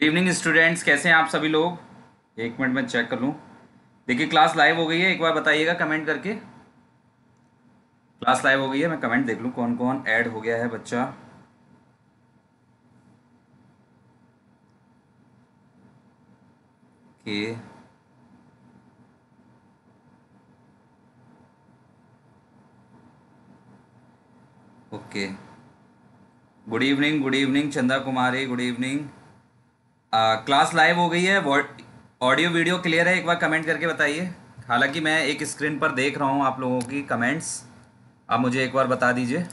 Good evening students कैसे हैं आप सभी लोग एक मिनट में चेक कर लूँ देखिए क्लास लाइव हो गई है एक बार बताइएगा कमेंट करके क्लास लाइव हो गई है मैं कमेंट देख लूँ कौन कौन ऐड हो गया है बच्चा okay okay good evening good evening Chanda Kumari good evening class live हो गई है ऑडियो वीडियो क्लियर है एक बार कमेंट करके बताइए हालांकि मैं एक स्क्रीन पर देख रहा हूँ आप लोगों की कमेंट्स आप मुझे एक बार बता दीजिए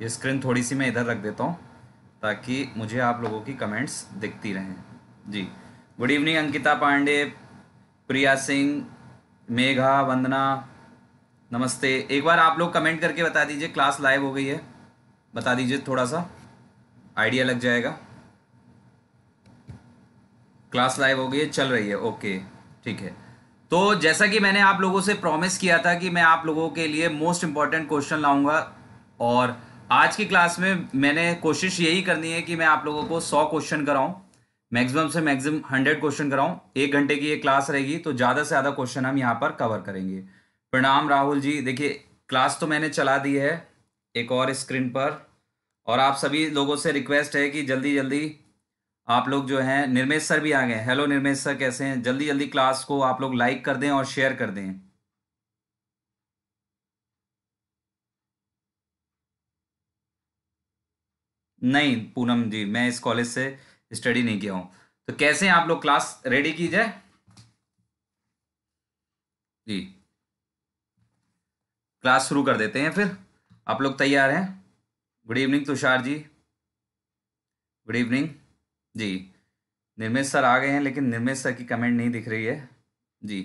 ये स्क्रीन थोड़ी सी मैं इधर रख देता हूँ ताकि मुझे आप लोगों की कमेंट्स दिखती रहें जी गुड इवनिंग अंकिता पांडे प्रिया सिंह मेघा वंदना नमस्ते एक बार आप लोग कमेंट करके बता दीजिए क्लास लाइव हो गई है बता दीजिए थोड़ा सा आइडिया लग जाएगा क्लास लाइव हो गई है चल रही है ओके ठीक है तो जैसा कि मैंने आप लोगों से प्रॉमिस किया था कि मैं आप लोगों के लिए मोस्ट इंपॉर्टेंट क्वेश्चन लाऊंगा और आज की क्लास में मैंने कोशिश यही करनी है कि मैं आप लोगों को सौ क्वेश्चन कराऊं मैक्सिमम से मैक्सिमम हंड्रेड क्वेश्चन कराऊं एक घंटे की ये क्लास रहेगी तो ज़्यादा से ज़्यादा क्वेश्चन हम यहाँ पर कवर करेंगे प्रणाम राहुल जी देखिए क्लास तो मैंने चला दी है एक और स्क्रीन पर और आप सभी लोगों से रिक्वेस्ट है कि जल्दी जल्दी आप लोग जो हैं निर्मेश सर भी आ गए हेलो निर्मेश सर कैसे हैं जल्दी जल्दी क्लास को आप लोग लाइक कर दें और शेयर कर दें नहीं पूनम जी मैं इस कॉलेज से स्टडी नहीं किया हूँ तो कैसे आप लोग क्लास रेडी की जाए जी क्लास शुरू कर देते हैं फिर आप लोग तैयार हैं good evening Tushar ji good evening जी निर्मेश सर आ गए हैं लेकिन निर्मेश सर की कमेंट नहीं दिख रही है जी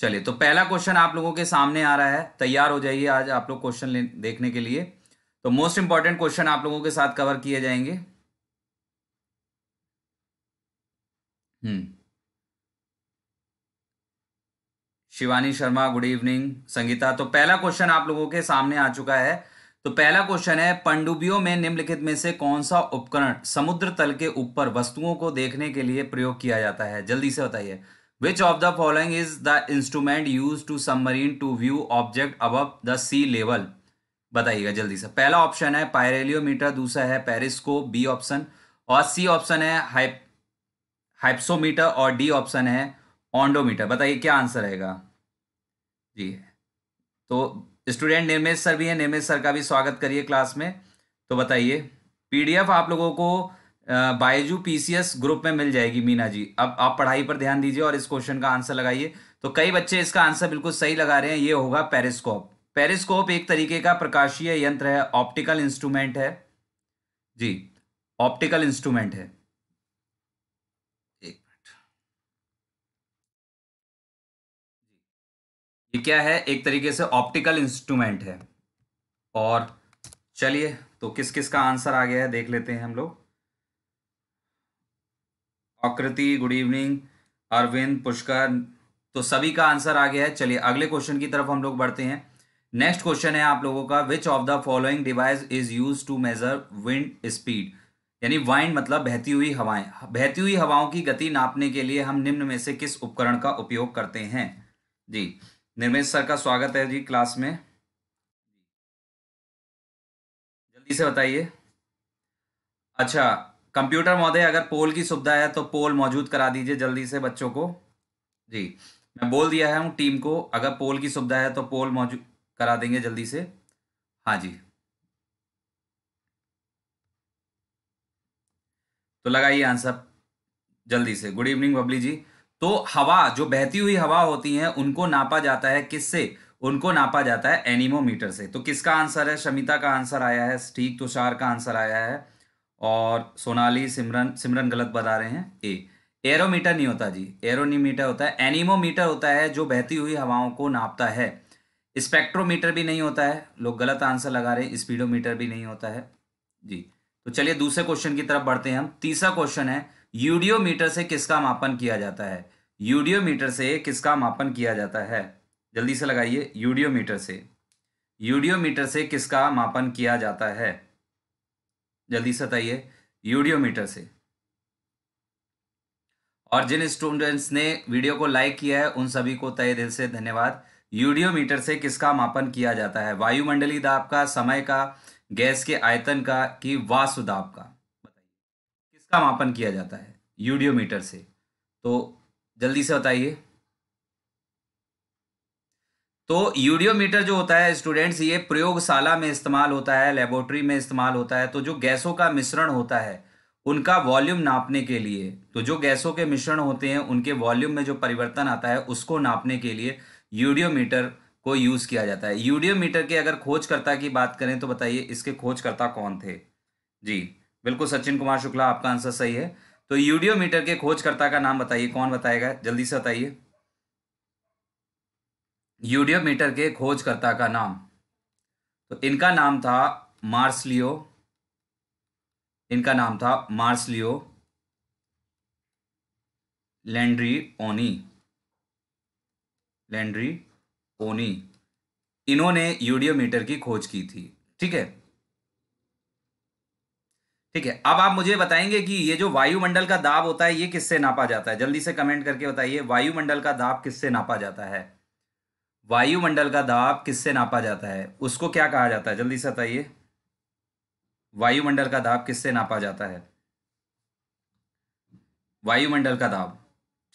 चलिए तो पहला क्वेश्चन आप लोगों के सामने आ रहा है तैयार हो जाइए आज आप लोग क्वेश्चन देखने के लिए तो मोस्ट इंपॉर्टेंट क्वेश्चन आप लोगों के साथ कवर किए जाएंगे हम्म शिवानी शर्मा गुड इवनिंग संगीता तो पहला क्वेश्चन आप लोगों के सामने आ चुका है तो पहला क्वेश्चन है पंडुबियों में निम्नलिखित में से कौन सा उपकरण समुद्र तल के ऊपर वस्तुओं को देखने के लिए प्रयोग किया जाता है जल्दी से बताइए which of the following is the instrument use to submarine to view object above the sea level बताइएगा जल्दी से पहला ऑप्शन है पायरेलियोमीटर दूसरा है पेरिस्कोप बी ऑप्शन और सी ऑप्शन है हाइप हाइप्सोमीटर और डी ऑप्शन है ऑन्डोमीटर बताइए क्या आंसर रहेगा जी तो स्टूडेंट निर्मेश सर भी हैं निर्मेश सर का भी स्वागत करिए क्लास में तो बताइए पीडीएफ आप लोगों को बायजू पीसीएस ग्रुप में मिल जाएगी मीना जी अब आप पढ़ाई पर ध्यान दीजिए और इस क्वेश्चन का आंसर लगाइए तो कई बच्चे इसका आंसर बिल्कुल सही लगा रहे हैं ये होगा पेरिस्कोप पेरिस्कोप एक तरीके का प्रकाशीय यंत्र है ऑप्टिकल इंस्ट्रूमेंट है जी ऑप्टिकल इंस्ट्रूमेंट है क्या है एक तरीके से ऑप्टिकल इंस्ट्रूमेंट है और चलिए तो किस किस का आंसर आ गया है देख लेते हैं हम लोग आकृति गुड इवनिंग अरविंद पुष्कर तो सभी का आंसर आ गया है चलिए अगले क्वेश्चन की तरफ हम लोग बढ़ते हैं नेक्स्ट क्वेश्चन है आप लोगों का which of the following device is use to measure wind speed यानी वाइंड मतलब बहती हुई हवाएं बहती हुई हवाओं की गति नापने के लिए हम निम्न में से किस उपकरण का उपयोग करते हैं जी निर्मेश सर का स्वागत है जी क्लास में जल्दी से बताइए अच्छा कंप्यूटर महोदय अगर पोल की सुविधा है तो पोल मौजूद करा दीजिए जल्दी से बच्चों को जी मैं बोल दिया है हूँ टीम को अगर पोल की सुविधा है तो पोल मौजूद करा देंगे जल्दी से हाँ जी तो लगाइए आंसर जल्दी से गुड इवनिंग बबली जी तो हवा जो बहती हुई हवा होती है उनको नापा जाता है किससे उनको नापा जाता है एनिमोमीटर से तो किसका आंसर है शमिता का आंसर आया है ठीक तुषार का आंसर आया है और सोनाली सिमरन सिमरन गलत बता रहे हैं ए एरोमीटर नहीं होता जी एरोनीमीटर होता है एनिमोमीटर होता है जो बहती हुई हवाओं को नापता है स्पेक्ट्रोमीटर भी नहीं होता है लोग गलत आंसर लगा रहे हैं स्पीडोमीटर भी नहीं होता है जी तो चलिए दूसरे क्वेश्चन की तरफ बढ़ते हैं हम तीसरा क्वेश्चन है यूडियोमीटर से किसका मापन किया जाता है यूडियोमीटर से किसका मापन किया जाता है जल्दी से लगाइए यूडियोमीटर से यूडियोमीटर से किसका मापन किया जाता है जल्दी से बताइए यूडियोमीटर से और जिन स्टूडेंट्स ने वीडियो को लाइक किया है उन सभी को तय दिल से धन्यवाद यूडियोमीटर से किसका मापन किया जाता है वायुमंडलीय दाब का समय का गैस के आयतन का कि वासु दाब का किसका मापन किया जाता है यूडियोमीटर से तो जल्दी से बताइए तो यूडियोमीटर जो होता है स्टूडेंट्स ये प्रयोगशाला में इस्तेमाल होता है लेबोरेटरी में इस्तेमाल होता है तो जो गैसों का मिश्रण होता है उनका वॉल्यूम नापने के लिए तो जो गैसों के मिश्रण होते हैं उनके वॉल्यूम में जो परिवर्तन आता है उसको नापने के लिए यूडियोमीटर को यूज़ किया जाता है यूडियोमीटर के अगर खोजकर्ता की बात करें तो बताइए इसके खोजकर्ता कौन थे जी बिल्कुल सचिन कुमार शुक्ला आपका आंसर सही है तो यूडियोमीटर के खोजकर्ता का नाम बताइए कौन बताएगा जल्दी से बताइए यूडियोमीटर के खोजकर्ता का नाम तो इनका नाम था मार्सलियो इनका नाम था मार्सलियो लैंड्री ओनी लैंड्री ओनी इन्होंने यूडियोमीटर की खोज की थी ठीक है ठीक है अब आप मुझे बताएंगे कि ये जो वायुमंडल का दाब होता है ये किससे नापा जाता है जल्दी से कमेंट करके बताइए वायुमंडल का दाब किससे नापा जाता है वायुमंडल का दाब किससे नापा जाता है उसको क्या कहा जाता है जल्दी से बताइए वायुमंडल का दाब किससे नापा जाता है वायुमंडल का दाब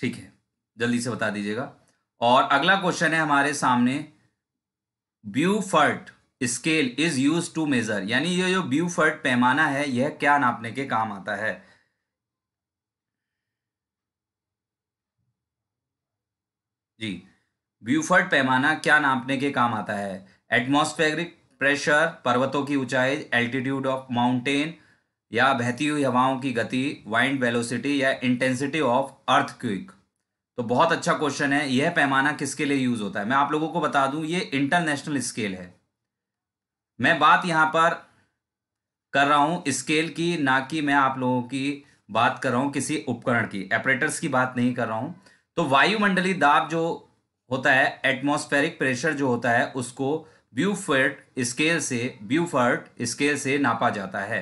ठीक है जल्दी से बता दीजिएगा और अगला क्वेश्चन है हमारे सामने Beaufort scale is use to measure यानी ये जो ब्यूफर्ट पैमाना है यह क्या नापने के काम आता है जी ब्यूफर्ट पैमाना क्या नापने के काम आता है एटमोस्फेरिक प्रेशर पर्वतों की ऊंचाई एल्टीट्यूड ऑफ माउंटेन या बहती हुई हवाओं की गति वाइंड वेलोसिटी या इंटेंसिटी ऑफ अर्थ क्विक तो बहुत अच्छा क्वेश्चन है यह पैमाना किसके लिए यूज होता है मैं आप लोगों को बता दूं ये इंटरनेशनल स्केल है मैं बात यहाँ पर कर रहा हूँ स्केल की ना कि मैं आप लोगों की बात कर रहा हूँ किसी उपकरण की एपरेटर्स की बात नहीं कर रहा हूँ तो वायुमंडली दाब जो होता है एटमोस्फेरिक प्रेशर जो होता है उसको ब्यूफर्ट स्केल से ब्यूफर्ट स्केल से नापा जाता है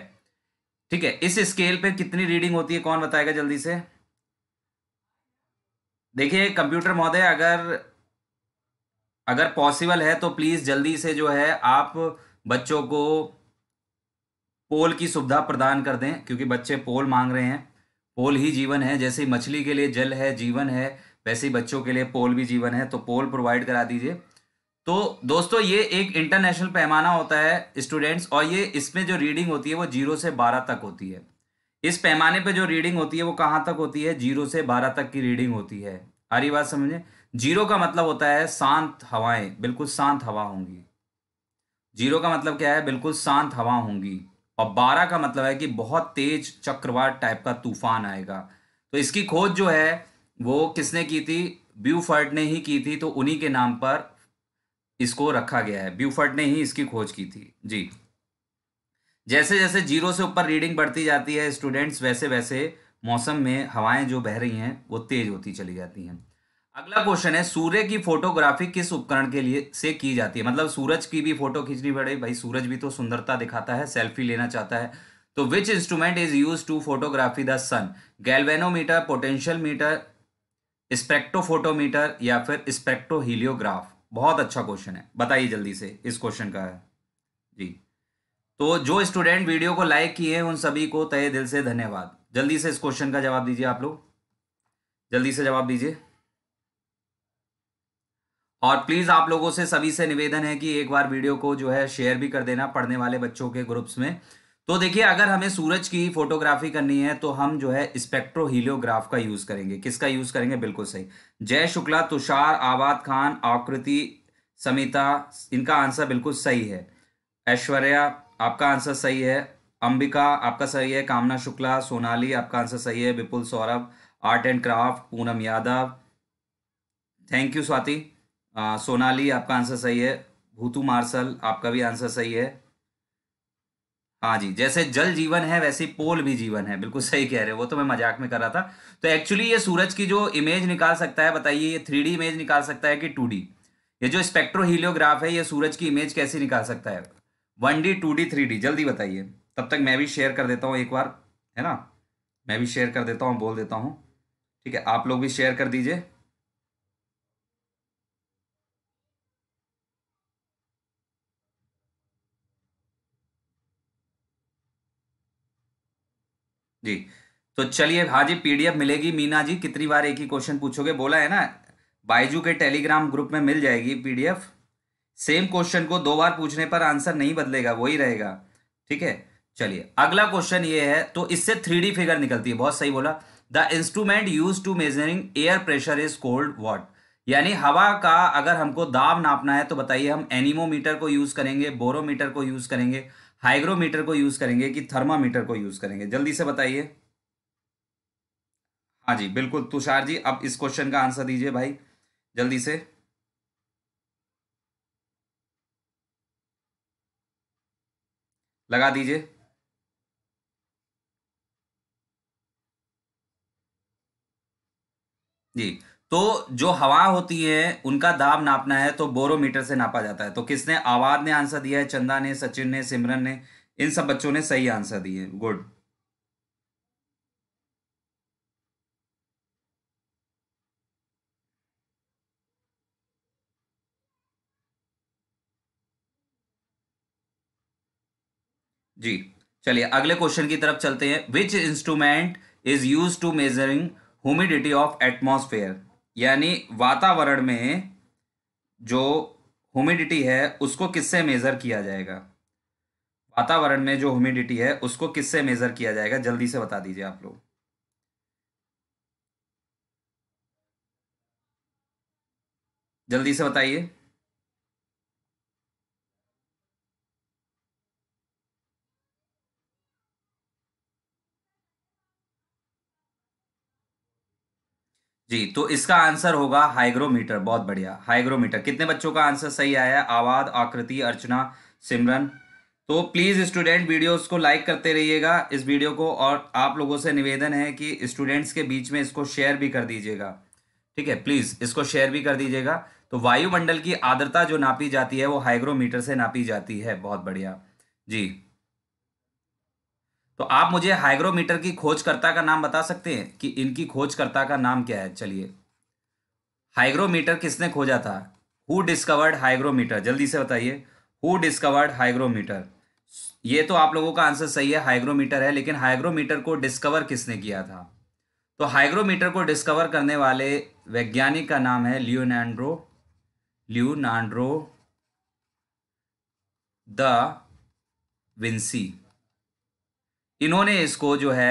ठीक है इस स्केल पे कितनी रीडिंग होती है कौन बताएगा जल्दी से देखिए कंप्यूटर महोदय अगर अगर पॉसिबल है तो प्लीज़ जल्दी से जो है आप बच्चों को पोल की सुविधा प्रदान कर दें क्योंकि बच्चे पोल मांग रहे हैं पोल ही जीवन है जैसे मछली के लिए जल है जीवन है वैसे ही बच्चों के लिए पोल भी जीवन है तो पोल प्रोवाइड करा दीजिए तो दोस्तों ये एक इंटरनेशनल पैमाना होता है स्टूडेंट्स और ये इसमें जो रीडिंग होती है वो जीरो से बारह तक होती है इस पैमाने पे जो रीडिंग होती है वो कहाँ तक होती है जीरो से बारह तक की रीडिंग होती है हरी बात समझे जीरो का मतलब होता है शांत हवाएं बिल्कुल शांत हवा होंगी जीरो का मतलब क्या है बिल्कुल शांत हवा होंगी और बारह का मतलब है कि बहुत तेज चक्रवात टाइप का तूफान आएगा तो इसकी खोज जो है वो किसने की थी ब्यूफर्ट ने ही की थी तो उन्हीं के नाम पर इसको रखा गया है ब्यूफर्ट ने ही इसकी खोज की थी जी जैसे जैसे जीरो से ऊपर रीडिंग बढ़ती जाती है स्टूडेंट्स वैसे वैसे मौसम में हवाएं जो बह रही हैं वो तेज़ होती चली जाती हैं अगला क्वेश्चन है सूर्य की फोटोग्राफी किस उपकरण के लिए से की जाती है मतलब सूरज की भी फोटो खींचनी पड़े भाई सूरज भी तो सुंदरता दिखाता है सेल्फी लेना चाहता है तो which instrument is use to photography the sun galvanometer potential meter spectrophotometer या फिर स्पेक्ट्रोहीलियोग्राफ बहुत अच्छा क्वेश्चन है बताइए जल्दी से इस क्वेश्चन का है जी तो जो स्टूडेंट वीडियो को लाइक किए हैं उन सभी को तय दिल से धन्यवाद जल्दी से इस क्वेश्चन का जवाब दीजिए आप लोग जल्दी से जवाब दीजिए और प्लीज़ आप लोगों से सभी से निवेदन है कि एक बार वीडियो को जो है शेयर भी कर देना पढ़ने वाले बच्चों के ग्रुप्स में तो देखिए अगर हमें सूरज की फोटोग्राफी करनी है तो हम जो है स्पेक्ट्रोहीलियोग्राफ का यूज़ करेंगे किसका यूज़ करेंगे बिल्कुल सही जय शुक्ला तुषार आबाद खान आकृति समिता इनका आंसर बिल्कुल सही है ऐश्वर्या आपका आंसर सही है अंबिका आपका सही है कामना शुक्ला सोनाली आपका आंसर सही है Vipul Saurabh art and craft Poonam Yadav thank you Swati आ, सोनाली आपका आंसर सही है भूतू मार्शल आपका भी आंसर सही है हाँ जी जैसे जल जीवन है वैसे पोल भी जीवन है बिल्कुल सही कह रहे हो वो तो मैं मजाक में कर रहा था तो एक्चुअली ये सूरज की जो इमेज निकाल सकता है बताइए ये थ्री इमेज निकाल सकता है कि टू ये जो स्पेक्ट्रोहीलियोग्राफ है ये सूरज की इमेज कैसे निकाल सकता है one D two D three D जल्दी बताइए तब तक मैं भी शेयर कर देता हूँ एक बार है ना मैं भी शेयर कर देता हूँ बोल देता हूँ ठीक है आप लोग भी शेयर कर दीजिए जी तो चलिए हाजी पीडीएफ मिलेगी मीना जी कितनी बार एक ही क्वेश्चन पूछोगे बोला है ना बाइजू के टेलीग्राम ग्रुप में मिल जाएगी पीडीएफ सेम क्वेश्चन को दो बार पूछने पर आंसर नहीं बदलेगा वही रहेगा ठीक है चलिए अगला क्वेश्चन ये है तो इससे थ्री फिगर निकलती है बहुत सही बोला the instrument use to measuring air pressure is called what यानी हवा का अगर हमको दाब नापना है तो बताइए हम एनिमोमीटर को यूज करेंगे बोरोमीटर को यूज करेंगे हाइग्रोमीटर को यूज करेंगे कि थर्मामीटर को यूज करेंगे जल्दी से बताइए हाँ जी बिल्कुल तुषार जी अब इस क्वेश्चन का आंसर दीजिए भाई जल्दी से लगा दीजिए जी तो जो हवा होती है उनका दाब नापना है तो बोरोमीटर से नापा जाता है तो किसने आवाद ने आंसर दिया है चंदा ने सचिन ने सिमरन ने इन सब बच्चों ने सही आंसर दिए गुड जी चलिए अगले क्वेश्चन की तरफ चलते हैं which instrument is use to measuring humidity of atmosphere यानी वातावरण में जो ह्यूमिडिटी है उसको किससे मेज़र किया जाएगा वातावरण में जो ह्यूमिडिटी है उसको किससे मेज़र किया जाएगा जल्दी से बता दीजिए आप लोग जल्दी से बताइए जी तो इसका आंसर होगा हाइग्रोमीटर बहुत बढ़िया हाइग्रोमीटर कितने बच्चों का आंसर सही आया आवाद आकृति अर्चना सिमरन तो प्लीज़ स्टूडेंट वीडियोस को लाइक करते रहिएगा इस वीडियो को और आप लोगों से निवेदन है कि स्टूडेंट्स के बीच में इसको शेयर भी कर दीजिएगा ठीक है प्लीज़ इसको शेयर भी कर दीजिएगा तो वायुमंडल की आर्द्रता जो नापी जाती है वो हाइग्रोमीटर से नापी जाती है बहुत बढ़िया जी तो आप मुझे हाइग्रोमीटर की खोजकर्ता का नाम बता सकते हैं कि इनकी खोजकर्ता का नाम क्या है चलिए हाइग्रोमीटर किसने खोजा था हु डिस्कवर्ड हाइग्रोमीटर जल्दी से बताइए हु डिस्कवर्ड हाइग्रोमीटर ये तो आप लोगों का आंसर सही है हाइग्रोमीटर है लेकिन हाइग्रोमीटर को डिस्कवर किसने किया था तो हाइग्रोमीटर को डिस्कवर करने वाले वैज्ञानिक का नाम है लियोनाड्रो लियोनाड्रो द विंसी इन्होंने इसको जो है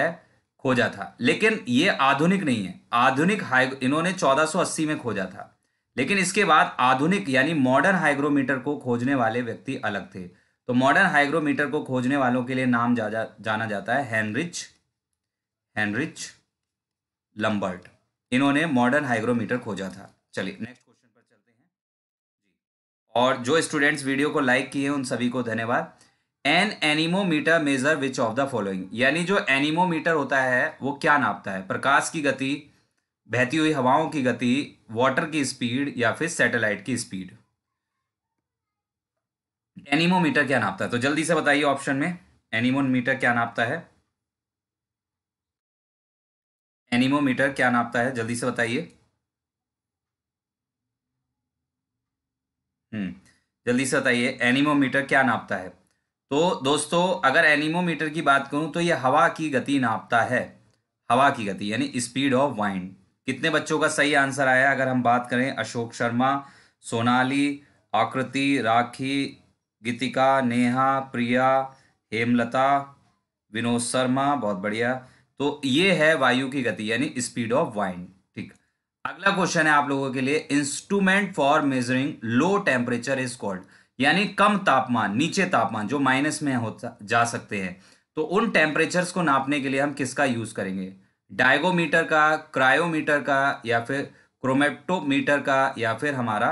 खोजा था लेकिन ये आधुनिक नहीं है आधुनिक हाई इन्होंने 1480 में खोजा था लेकिन इसके बाद आधुनिक यानी मॉडर्न हाइग्रोमीटर को खोजने वाले व्यक्ति अलग थे तो मॉडर्न हाइग्रोमीटर को खोजने वालों के लिए नाम जा, जा, जाना जाता है हैनरिच हैंनरिच लंबर्ट इन्होंने मॉडर्न हाइग्रोमीटर खोजा था चलिए नेक्स्ट क्वेश्चन पर चलते हैं और जो स्टूडेंट्स वीडियो को लाइक किए उन सभी को धन्यवाद एन anemometer measure which of the following यानी जो एनिमोमीटर होता है वो क्या नापता है प्रकाश की गति बहती हुई हवाओं की गति वाटर की स्पीड या फिर सैटेलाइट की स्पीड एनिमोमीटर क्या नापता है तो जल्दी से बताइए ऑप्शन में एनिमोमीटर क्या नापता है एनिमोमीटर क्या नापता है जल्दी से बताइए हम्म जल्दी से बताइए एनिमोमीटर क्या नापता है तो दोस्तों अगर एनिमोमीटर की बात करूँ तो ये हवा की गति नापता है हवा की गति यानी स्पीड ऑफ वाइंड कितने बच्चों का सही आंसर आया अगर हम बात करें अशोक शर्मा सोनाली आकृति राखी गीतिका नेहा प्रिया हेमलता विनोद शर्मा बहुत बढ़िया तो ये है वायु की गति यानी स्पीड ऑफ वाइंड ठीक अगला क्वेश्चन है आप लोगों के लिए instrument for measuring low temperature is called यानी कम तापमान नीचे तापमान जो माइनस में होता जा सकते हैं तो उन टेम्परेचर्स को नापने के लिए हम किसका यूज़ करेंगे डायगोमीटर का क्रायोमीटर का या फिर क्रोमेटोमीटर का या फिर हमारा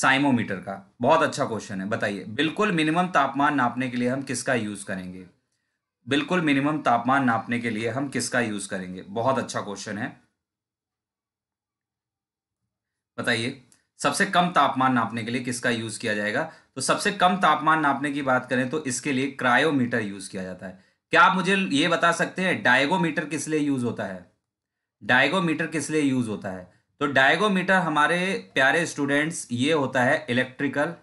साइमोमीटर का बहुत अच्छा क्वेश्चन है बताइए बिल्कुल मिनिमम तापमान नापने के लिए हम किसका यूज़ करेंगे बिल्कुल मिनिमम तापमान नापने के लिए हम किसका यूज़ करेंगे बहुत अच्छा क्वेश्चन है बताइए सबसे कम तापमान नापने के लिए किसका यूज़ किया जाएगा तो सबसे कम तापमान नापने की बात करें तो इसके लिए क्रायोमीटर यूज किया जाता है क्या आप मुझे ये बता सकते हैं डायगोमीटर किस लिए यूज होता है डायगोमीटर किस लिए यूज होता है तो डायगोमीटर हमारे प्यारे स्टूडेंट्स ये होता है इलेक्ट्रिकल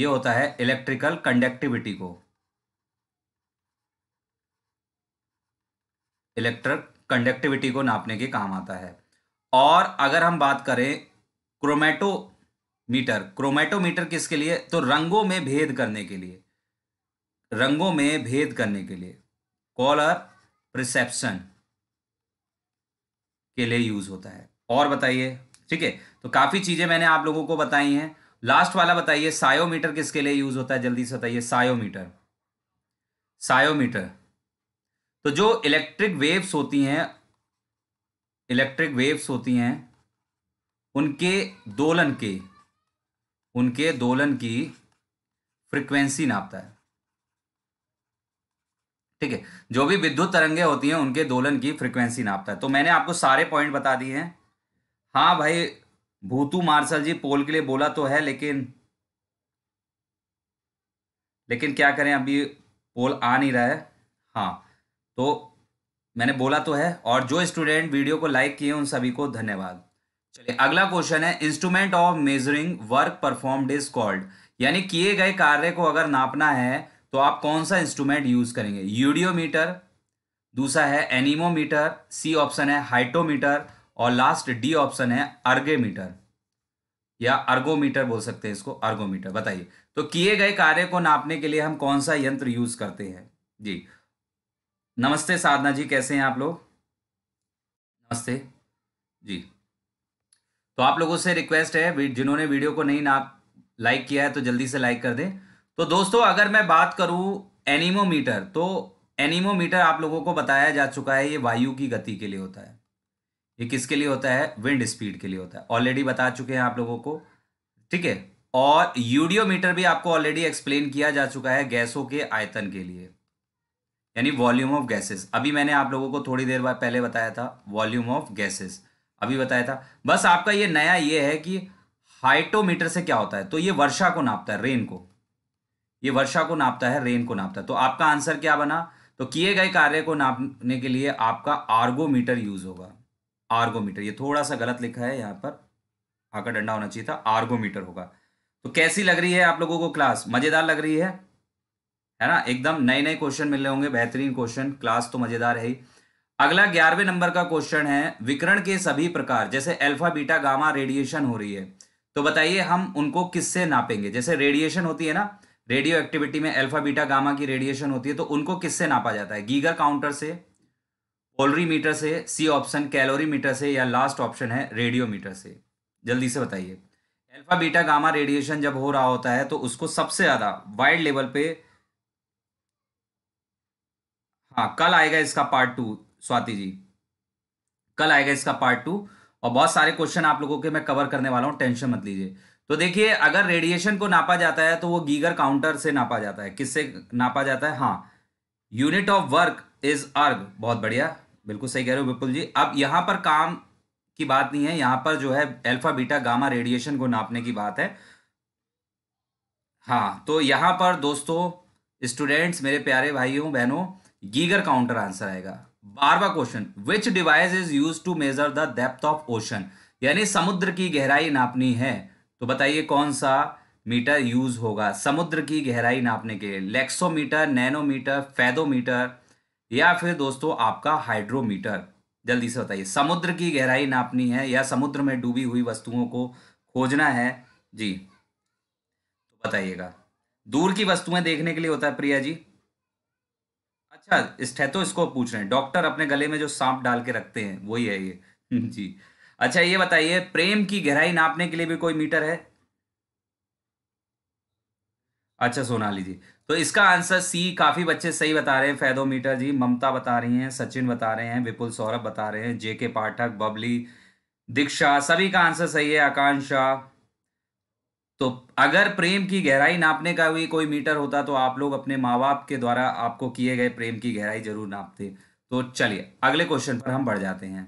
ये होता है इलेक्ट्रिकल कंडक्टिविटी को इलेक्ट्रिक कंडक्टिविटी को नापने के काम आता है और अगर हम बात करें क्रोमेटो मीटर क्रोमेटोमीटर किसके लिए तो रंगों में भेद करने के लिए रंगों में भेद करने के लिए कॉलर प्रिसेप्शन के लिए यूज होता है और बताइए ठीक है तो काफी चीजें मैंने आप लोगों को बताई हैं लास्ट वाला बताइए सायोमीटर किसके लिए यूज होता है जल्दी से बताइए सायोमीटर सायोमीटर तो जो इलेक्ट्रिक वेव्स होती हैं इलेक्ट्रिक वेव्स होती हैं उनके दोलन के उनके दोलन की फ्रीक्वेंसी नापता है ठीक है जो भी विद्युत तरंगे होती हैं उनके दोलन की फ्रीक्वेंसी नापता है तो मैंने आपको सारे पॉइंट बता दिए हैं हाँ भाई भूतू मार्शल जी पोल के लिए बोला तो है लेकिन लेकिन क्या करें अभी पोल आ नहीं रहा है हाँ तो मैंने बोला तो है और जो स्टूडेंट वीडियो को लाइक किए उन सभी को धन्यवाद चलिए अगला क्वेश्चन है instrument of measuring work performed is called यानी किए गए कार्य को अगर नापना है तो आप कौन सा इंस्ट्रूमेंट यूज करेंगे यूडियोमीटर दूसरा है एनिमोमीटर सी ऑप्शन है हाइटोमीटर और लास्ट डी ऑप्शन है अर्गेमीटर या अर्गोमीटर बोल सकते हैं इसको अर्गोमीटर बताइए तो किए गए कार्य को नापने के लिए हम कौन सा यंत्र यूज करते हैं जी नमस्ते साधना जी कैसे हैं आप लोग नमस्ते जी तो आप लोगों से रिक्वेस्ट है जिन्होंने वीडियो को नहीं ना लाइक किया है तो जल्दी से लाइक कर दें तो दोस्तों अगर मैं बात करूं एनिमोमीटर तो एनिमोमीटर आप लोगों को बताया जा चुका है ये वायु की गति के लिए होता है ये किसके लिए होता है विंड स्पीड के लिए होता है ऑलरेडी बता चुके हैं आप लोगों को ठीक है और यूडियोमीटर भी आपको ऑलरेडी एक्सप्लेन किया जा चुका है गैसों के आयतन के लिए यानी वॉल्यूम ऑफ गैसेस अभी मैंने आप लोगों को थोड़ी देर बाद पहले बताया था वॉल्यूम ऑफ गैसेस अभी बताया था बस आपका ये नया ये है कि हाइटोमीटर से क्या होता है तो ये वर्षा को नापता है रेन को ये वर्षा को नापता है रेन को नापता है तो आपका आंसर क्या बना तो किए गए कार्य को नापने के लिए आपका आर्गोमीटर यूज होगा आर्गोमीटर ये थोड़ा सा गलत लिखा है यहाँ पर आकर डंडा होना चाहिए था आर्गोमीटर होगा तो कैसी लग रही है आप लोगों को क्लास मजेदार लग रही है है ना एकदम नए नए क्वेश्चन मिल रहे होंगे बेहतरीन क्वेश्चन क्लास तो मजेदार है ही अगला ग्यारहवें नंबर का क्वेश्चन है विकरण के सभी प्रकार जैसे अल्फा बीटा गामा रेडिएशन हो रही है तो बताइए हम उनको किससे नापेंगे जैसे रेडिएशन होती है ना रेडियो एक्टिविटी में अल्फा बीटा गामा की रेडिएशन होती है तो उनको किससे नापा जाता है गीगर काउंटर से पोलरी मीटर से सी ऑप्शन कैलोरी मीटर से या लास्ट ऑप्शन है रेडियो मीटर से जल्दी से बताइए अल्फा बीटा गामा रेडिएशन जब हो रहा होता है तो उसको सबसे ज्यादा वाइड लेवल पे हाँ कल आएगा इसका पार्ट टू स्वाति जी कल आएगा इसका पार्ट टू और बहुत सारे क्वेश्चन आप लोगों के मैं कवर करने वाला हूं टेंशन मत लीजिए तो देखिए अगर रेडिएशन को नापा जाता है तो वो गीगर काउंटर से नापा जाता है किससे नापा जाता है हाँ यूनिट ऑफ वर्क इज अर्ग बहुत बढ़िया बिल्कुल सही कह रहे हो विपुल जी अब यहां पर काम की बात नहीं है यहां पर जो है एल्फा बीटा गामा रेडिएशन को नापने की बात है हाँ तो यहां पर दोस्तों स्टूडेंट्स मेरे प्यारे भाइयों बहनों गीगर काउंटर आंसर आएगा बारवा question which device is use to measure the depth of ocean यानी समुद्र की गहराई नापनी है तो बताइए कौन सा मीटर यूज होगा समुद्र की गहराई नापने के लिए लेक्सोमीटर नैनोमीटर फैदोमीटर या फिर दोस्तों आपका हाइड्रोमीटर जल्दी से बताइए समुद्र की गहराई नापनी है या समुद्र में डूबी हुई वस्तुओं को खोजना है जी तो बताइएगा दूर की वस्तुएं देखने के लिए होता है प्रिया जी अच्छा इसको पूछ रहे हैं डॉक्टर अपने गले में जो सांप डाल के रखते हैं वही है ये जी अच्छा ये बताइए प्रेम की गहराई नापने के लिए भी कोई मीटर है अच्छा सोनाली जी तो इसका आंसर सी काफ़ी बच्चे सही बता रहे हैं फैदो मीटर जी ममता बता रही हैं सचिन बता रहे हैं विपुल सौरभ बता रहे हैं जे के पाठक बबली दीक्षा सभी का आंसर सही है आकांक्षा तो अगर प्रेम की गहराई नापने का भी कोई मीटर होता तो आप लोग अपने माँ बाप के द्वारा आपको किए गए प्रेम की गहराई जरूर नापते तो चलिए अगले क्वेश्चन पर हम बढ़ जाते हैं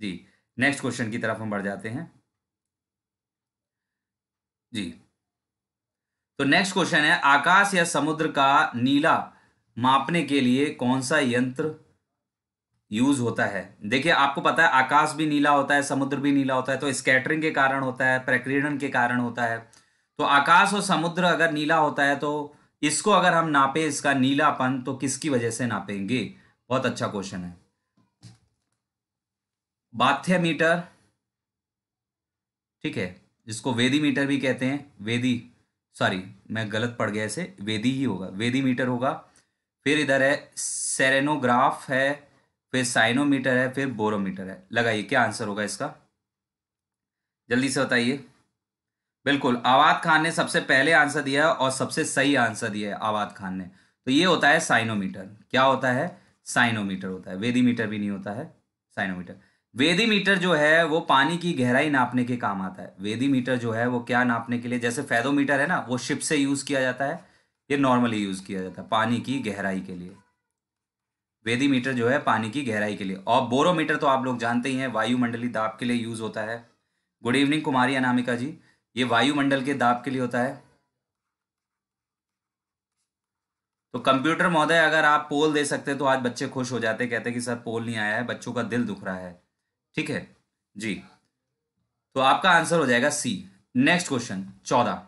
जी नेक्स्ट क्वेश्चन की तरफ हम बढ़ जाते हैं जी तो नेक्स्ट क्वेश्चन है आकाश या समुद्र का नीला मापने के लिए कौन सा यंत्र यूज होता है देखिए आपको पता है आकाश भी नीला होता है समुद्र भी नीला होता है तो स्कैटरिंग के कारण होता है प्रक्रीड़न के कारण होता है तो आकाश और समुद्र अगर नीला होता है तो इसको अगर हम नापे इसका नीलापन तो किसकी वजह से नापेंगे बहुत अच्छा क्वेश्चन है बाथ्य मीटर ठीक है जिसको वेदी मीटर भी कहते हैं वेदी सॉरी मैं गलत पढ़ गया इसे वेदी ही होगा वेदी मीटर होगा फिर इधर है सेरेनोग्राफ है फिर साइनोमीटर है फिर बोरोमीटर है लगाइए क्या आंसर होगा इसका जल्दी से बताइए बिल्कुल आवाद खान ने सबसे पहले आंसर दिया है और सबसे सही आंसर दिया है आवाद खान ने तो ये होता है साइनोमीटर क्या होता है साइनोमीटर होता है वेदी मीटर भी नहीं होता है साइनोमीटर वेदी मीटर जो है वो पानी की गहराई नापने के काम आता है वेदी मीटर जो है वो क्या नापने के लिए जैसे फैदोमीटर है ना वो शिप से यूज़ किया जाता है ये नॉर्मली यूज़ किया जाता है पानी की गहराई के लिए वेदी मीटर जो है पानी की गहराई के लिए और बोरोमीटर तो आप लोग जानते ही हैं वायुमंडली दाब के लिए यूज़ होता है गुड इवनिंग कुमारी अनामिका जी ये वायुमंडल के दाब के लिए होता है तो कंप्यूटर महोदय अगर आप पोल दे सकते तो आज बच्चे खुश हो जाते कहते कि सर पोल नहीं आया है बच्चों का दिल दुख रहा है ठीक है जी तो आपका आंसर हो जाएगा सी नेक्स्ट क्वेश्चन चौदह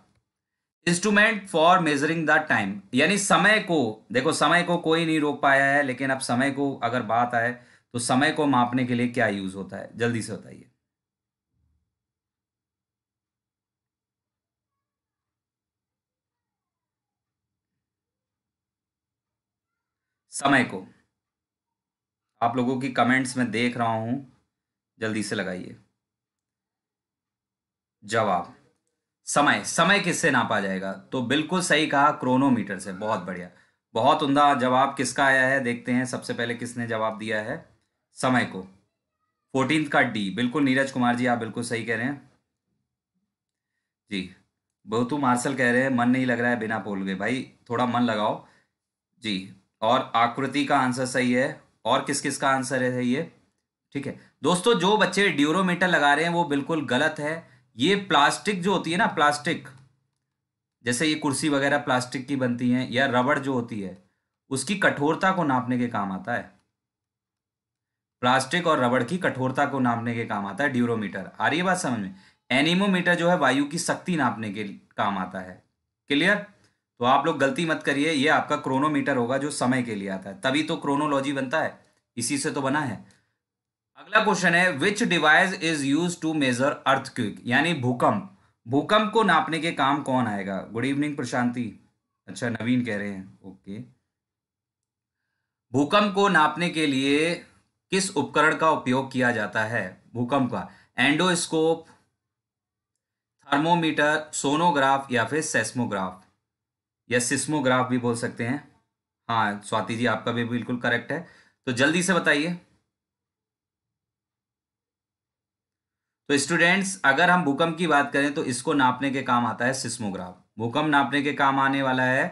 instrument for measuring the time यानी समय को देखो समय को कोई नहीं रोक पाया है लेकिन अब समय को अगर बात आए तो समय को मापने के लिए क्या यूज होता है जल्दी से बताइए समय को आप लोगों की कमेंट्स में देख रहा हूं जल्दी से लगाइए जवाब समय समय किससे नापा जाएगा तो बिल्कुल सही कहा क्रोनोमीटर से बहुत बढ़िया बहुत उमदा जवाब किसका आया है देखते हैं सबसे पहले किसने जवाब दिया है समय को फोर्टीन का डी बिल्कुल नीरज कुमार जी आप बिल्कुल सही कह रहे हैं जी बहुतू मार्शल कह रहे हैं मन नहीं लग रहा है बिना पोल के भाई थोड़ा मन लगाओ जी और आकृति का आंसर सही है और किस किस का आंसर है सही है ठीक है दोस्तों जो बच्चे ड्यूरोमीटर लगा रहे हैं वो बिल्कुल गलत है ये प्लास्टिक जो होती है ना प्लास्टिक जैसे ये कुर्सी वगैरह प्लास्टिक की बनती है या रबड़ जो होती है उसकी कठोरता को नापने के काम आता है प्लास्टिक और रबड़ की कठोरता को नापने के काम आता है ड्यूरोमीटर आ रही है बात समझ में एनिमोमीटर जो है वायु की शक्ति नापने के काम आता है क्लियर तो आप लोग गलती मत करिए ये आपका क्रोनोमीटर होगा जो समय के लिए आता है तभी तो क्रोनोलॉजी बनता है इसी से तो बना है अगला क्वेश्चन है which device is use to measure earth यानी भूकंप भूकंप को नापने के काम कौन आएगा गुड इवनिंग प्रशांति अच्छा नवीन कह रहे हैं ओके भूकंप को नापने के लिए किस उपकरण का उपयोग किया जाता है भूकंप का एंडोस्कोप थर्मोमीटर सोनोग्राफ या फिर सेस्मोग्राफ या सिस्मोग्राफ भी बोल सकते हैं हाँ स्वाति जी आपका भी बिल्कुल करेक्ट है तो जल्दी से बताइए तो स्टूडेंट्स अगर हम भूकंप की बात करें तो इसको नापने के काम आता है सिस्मोग्राफ भूकंप नापने के काम आने वाला है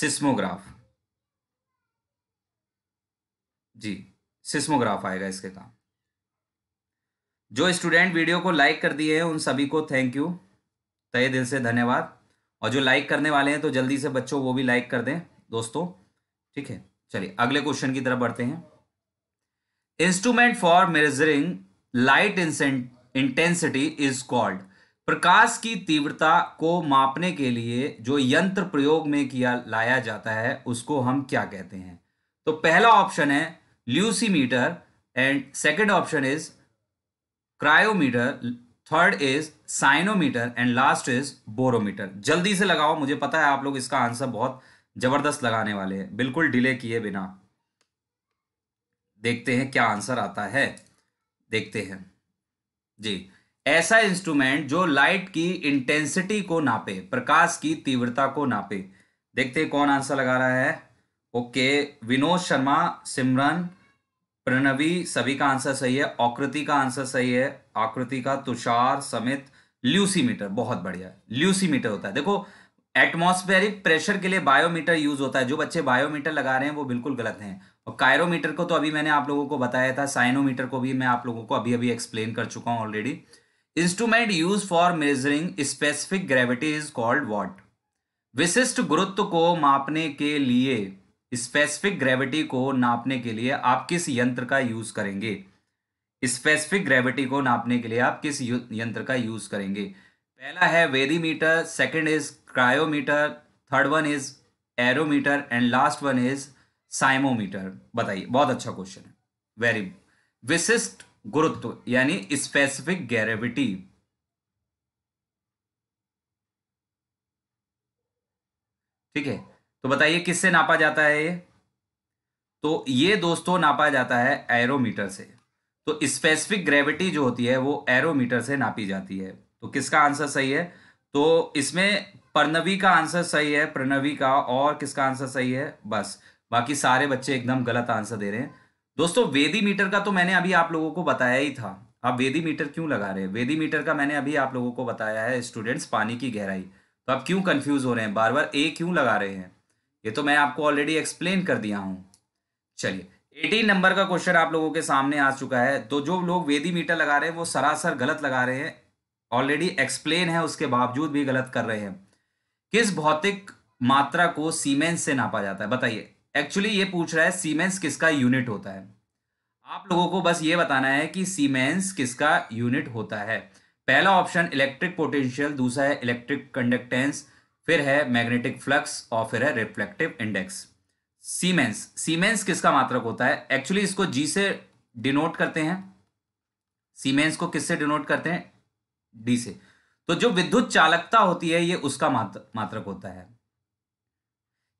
सिस्मोग्राफ जी सिस्मोग्राफ आएगा इसके काम जो स्टूडेंट वीडियो को लाइक कर दिए हैं उन सभी को थैंक यू तय दिल से धन्यवाद और जो लाइक करने वाले हैं तो जल्दी से बच्चों वो भी लाइक कर दें दोस्तों ठीक है चलिए अगले क्वेश्चन की तरफ बढ़ते हैं instrument for measuring light intensity is called प्रकाश की तीव्रता को मापने के लिए जो यंत्र प्रयोग में किया लाया जाता है उसको हम क्या कहते हैं तो पहला ऑप्शन है lucimeter and second option is cryometer third is cyanometer and last is barometer जल्दी से लगाओ मुझे पता है आप लोग इसका आंसर बहुत जबरदस्त लगाने वाले हैं बिल्कुल डिले किए बिना देखते हैं क्या आंसर आता है देखते हैं जी ऐसा इंस्ट्रूमेंट जो लाइट की इंटेंसिटी को नापे प्रकाश की तीव्रता को नापे देखते हैं कौन आंसर लगा रहा है ओके विनोद शर्मा सिमरन प्रणवी सभी का आंसर सही है आकृति का आंसर सही है आकृति का तुषार समित ल्यूसीमीटर बहुत बढ़िया ल्यूसीमीटर होता है देखो एटमॉस्फेरिक प्रेशर के लिए बायोमीटर यूज होता है जो बच्चे बायोमीटर लगा रहे हैं वो बिल्कुल गलत हैं और कायरोमीटर को तो अभी मैंने आप लोगों को बताया था साइनोमीटर को भी मैं आप लोगों को अभी अभी एक्सप्लेन कर चुका हूं already instrument use for measuring specific gravity is called what विशिष्ट गुरुत्व को मापने के लिए स्पेसिफिक ग्रेविटी को नापने के लिए आप किस यंत्र का यूज़ करेंगे स्पेसिफिक ग्रेविटी को नापने के लिए आप किस यंत्र का यूज़ करेंगे पहला है meter second is cryometer third one is aerometer and last one is seismometer बताइए बहुत अच्छा क्वेश्चन है वेरी विशिष्ट गुरुत्व यानी स्पेसिफिक ग्रेविटी ठीक है तो बताइए किससे नापा जाता है ये तो ये दोस्तों नापा जाता है एरोमीटर से तो स्पेसिफिक ग्रेविटी जो होती है वो एरोमीटर से नापी जाती है तो किसका आंसर सही है तो इसमें प्रणवी का आंसर सही है प्रणवी का और किसका आंसर सही है बस बाकी सारे बच्चे एकदम गलत आंसर दे रहे हैं दोस्तों वेदी मीटर का तो मैंने अभी आप लोगों को बताया ही था आप वेदी मीटर क्यों लगा रहे हैं वेदी मीटर का मैंने अभी आप लोगों को बताया है स्टूडेंट्स पानी की गहराई तो आप क्यों कंफ्यूज हो रहे हैं बार बार ए क्यों लगा रहे हैं ये तो मैं आपको ऑलरेडी एक्सप्लेन कर दिया हूं चलिए एटीन नंबर का क्वेश्चन आप लोगों के सामने आ चुका है तो जो लोग वेदी मीटर लगा रहे हैं वो सरासर गलत लगा रहे हैं ऑलरेडी एक्सप्लेन है उसके बावजूद भी गलत कर रहे हैं किस भौतिक मात्रा को सीमेंस से नापा जाता है बताइए एक्चुअली ये पूछ रहा है सीमेंस किसका यूनिट होता है आप लोगों को बस ये बताना है कि सीमेंस किसका यूनिट होता है पहला ऑप्शन इलेक्ट्रिक पोटेंशियल दूसरा है इलेक्ट्रिक कंडक्टेंस फिर है मैग्नेटिक फ्लक्स और फिर है रिफ्लेक्टिव इंडेक्स सीमेंस सीमेंस किसका मात्रक होता है एक्चुअली इसको जी से डिनोट करते हैं सीमेंस को किससे डिनोट करते हैं डी से तो जो विद्युत चालकता होती है ये उसका मात्रक होता है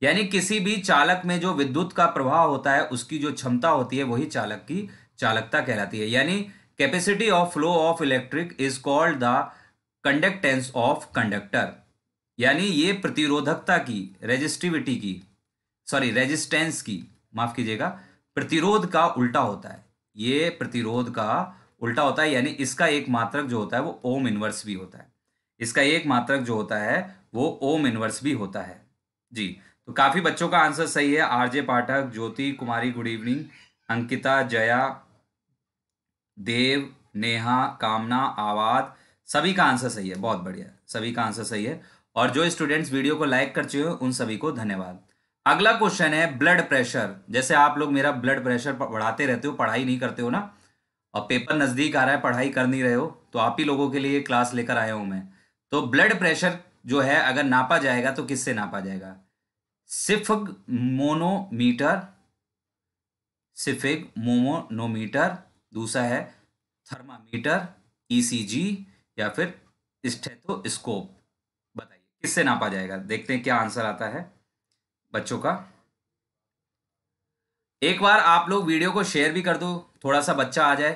यानी किसी भी चालक में जो विद्युत का प्रभाव होता है उसकी जो क्षमता होती है वही चालक की चालकता कहलाती है यानी capacity of flow of electric is called the conductance of conductor यानी ये प्रतिरोधकता की रेजिस्टिविटी की सॉरी रेजिस्टेंस की माफ कीजिएगा प्रतिरोध का उल्टा होता है ये प्रतिरोध का उल्टा होता है यानी इसका एक मात्रक जो होता है वो ओम इनवर्स भी होता है इसका एक मात्रक जो होता है वो ओम इनवर्स भी होता है जी तो काफ़ी बच्चों का आंसर सही है RJ Pathak Jyoti Kumari good evening Ankita Jaya Dev Neha Kamna आवाद सभी का आंसर सही है बहुत बढ़िया सभी का आंसर सही है और जो स्टूडेंट्स वीडियो को लाइक कर चुके हैं उन सभी को धन्यवाद अगला क्वेश्चन है ब्लड प्रेशर जैसे आप लोग मेरा ब्लड प्रेशर बढ़ाते रहते हो पढ़ाई नहीं करते हो ना और पेपर नज़दीक आ रहा है पढ़ाई कर नहीं रहे हो तो आप ही लोगों के लिए क्लास लेकर आया हूं मैं तो ब्लड प्रेशर जो है अगर नापा जाएगा तो किससे नापा जाएगा सिफग मोनोमीटर सिफिग मोमोनोमीटर दूसरा है थर्मामीटर ईसीजी e या फिर स्टेथोस्कोप किससे नापा जाएगा देखते हैं क्या आंसर आता है बच्चों का एक बार आप लोग वीडियो को शेयर भी कर दो थोड़ा सा बच्चा आ जाए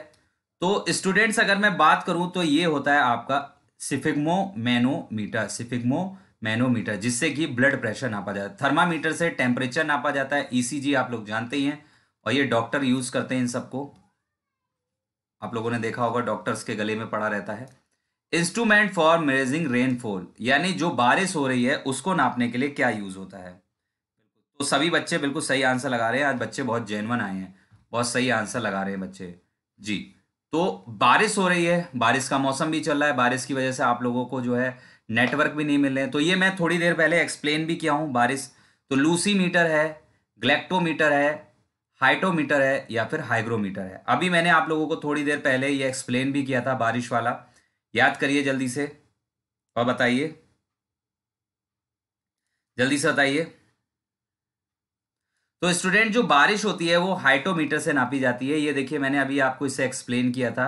तो स्टूडेंट्स अगर मैं बात करूं तो ये होता है आपका सिफिग्मो मैनोमीटर सिफिग्मो मैनोमीटर जिससे कि ब्लड प्रेशर नापा जाता है थर्मामीटर से टेम्परेचर नापा जाता है ईसीजी e आप लोग जानते ही हैं और ये डॉक्टर यूज़ करते हैं इन सबको आप लोगों ने देखा होगा डॉक्टर्स के गले में पड़ा रहता है इंस्ट्रूमेंट फॉर मेजिंग रेनफॉल यानी जो बारिश हो रही है उसको नापने के लिए क्या यूज़ होता है तो सभी बच्चे बिल्कुल सही आंसर लगा रहे हैं आज बच्चे बहुत जेनवन आए हैं बहुत सही आंसर लगा रहे हैं बच्चे जी तो बारिश हो रही है बारिश का मौसम भी चल रहा है बारिश की वजह से आप लोगों को जो है नेटवर्क भी नहीं मिल रहे हैं तो ये मैं थोड़ी देर पहले एक्सप्लेन भी किया हूँ बारिश तो लूसी मीटर है ग्लेक्टोमीटर है हाइटोमीटर है या फिर हाइग्रोमीटर है अभी मैंने आप लोगों को थोड़ी देर पहले ये एक्सप्लेन भी किया था बारिश वाला याद करिए जल्दी से और बताइए जल्दी से बताइए तो स्टूडेंट जो बारिश होती है वो हाइटोमीटर से नापी जाती है ये देखिए मैंने अभी आपको इसे एक्सप्लेन किया था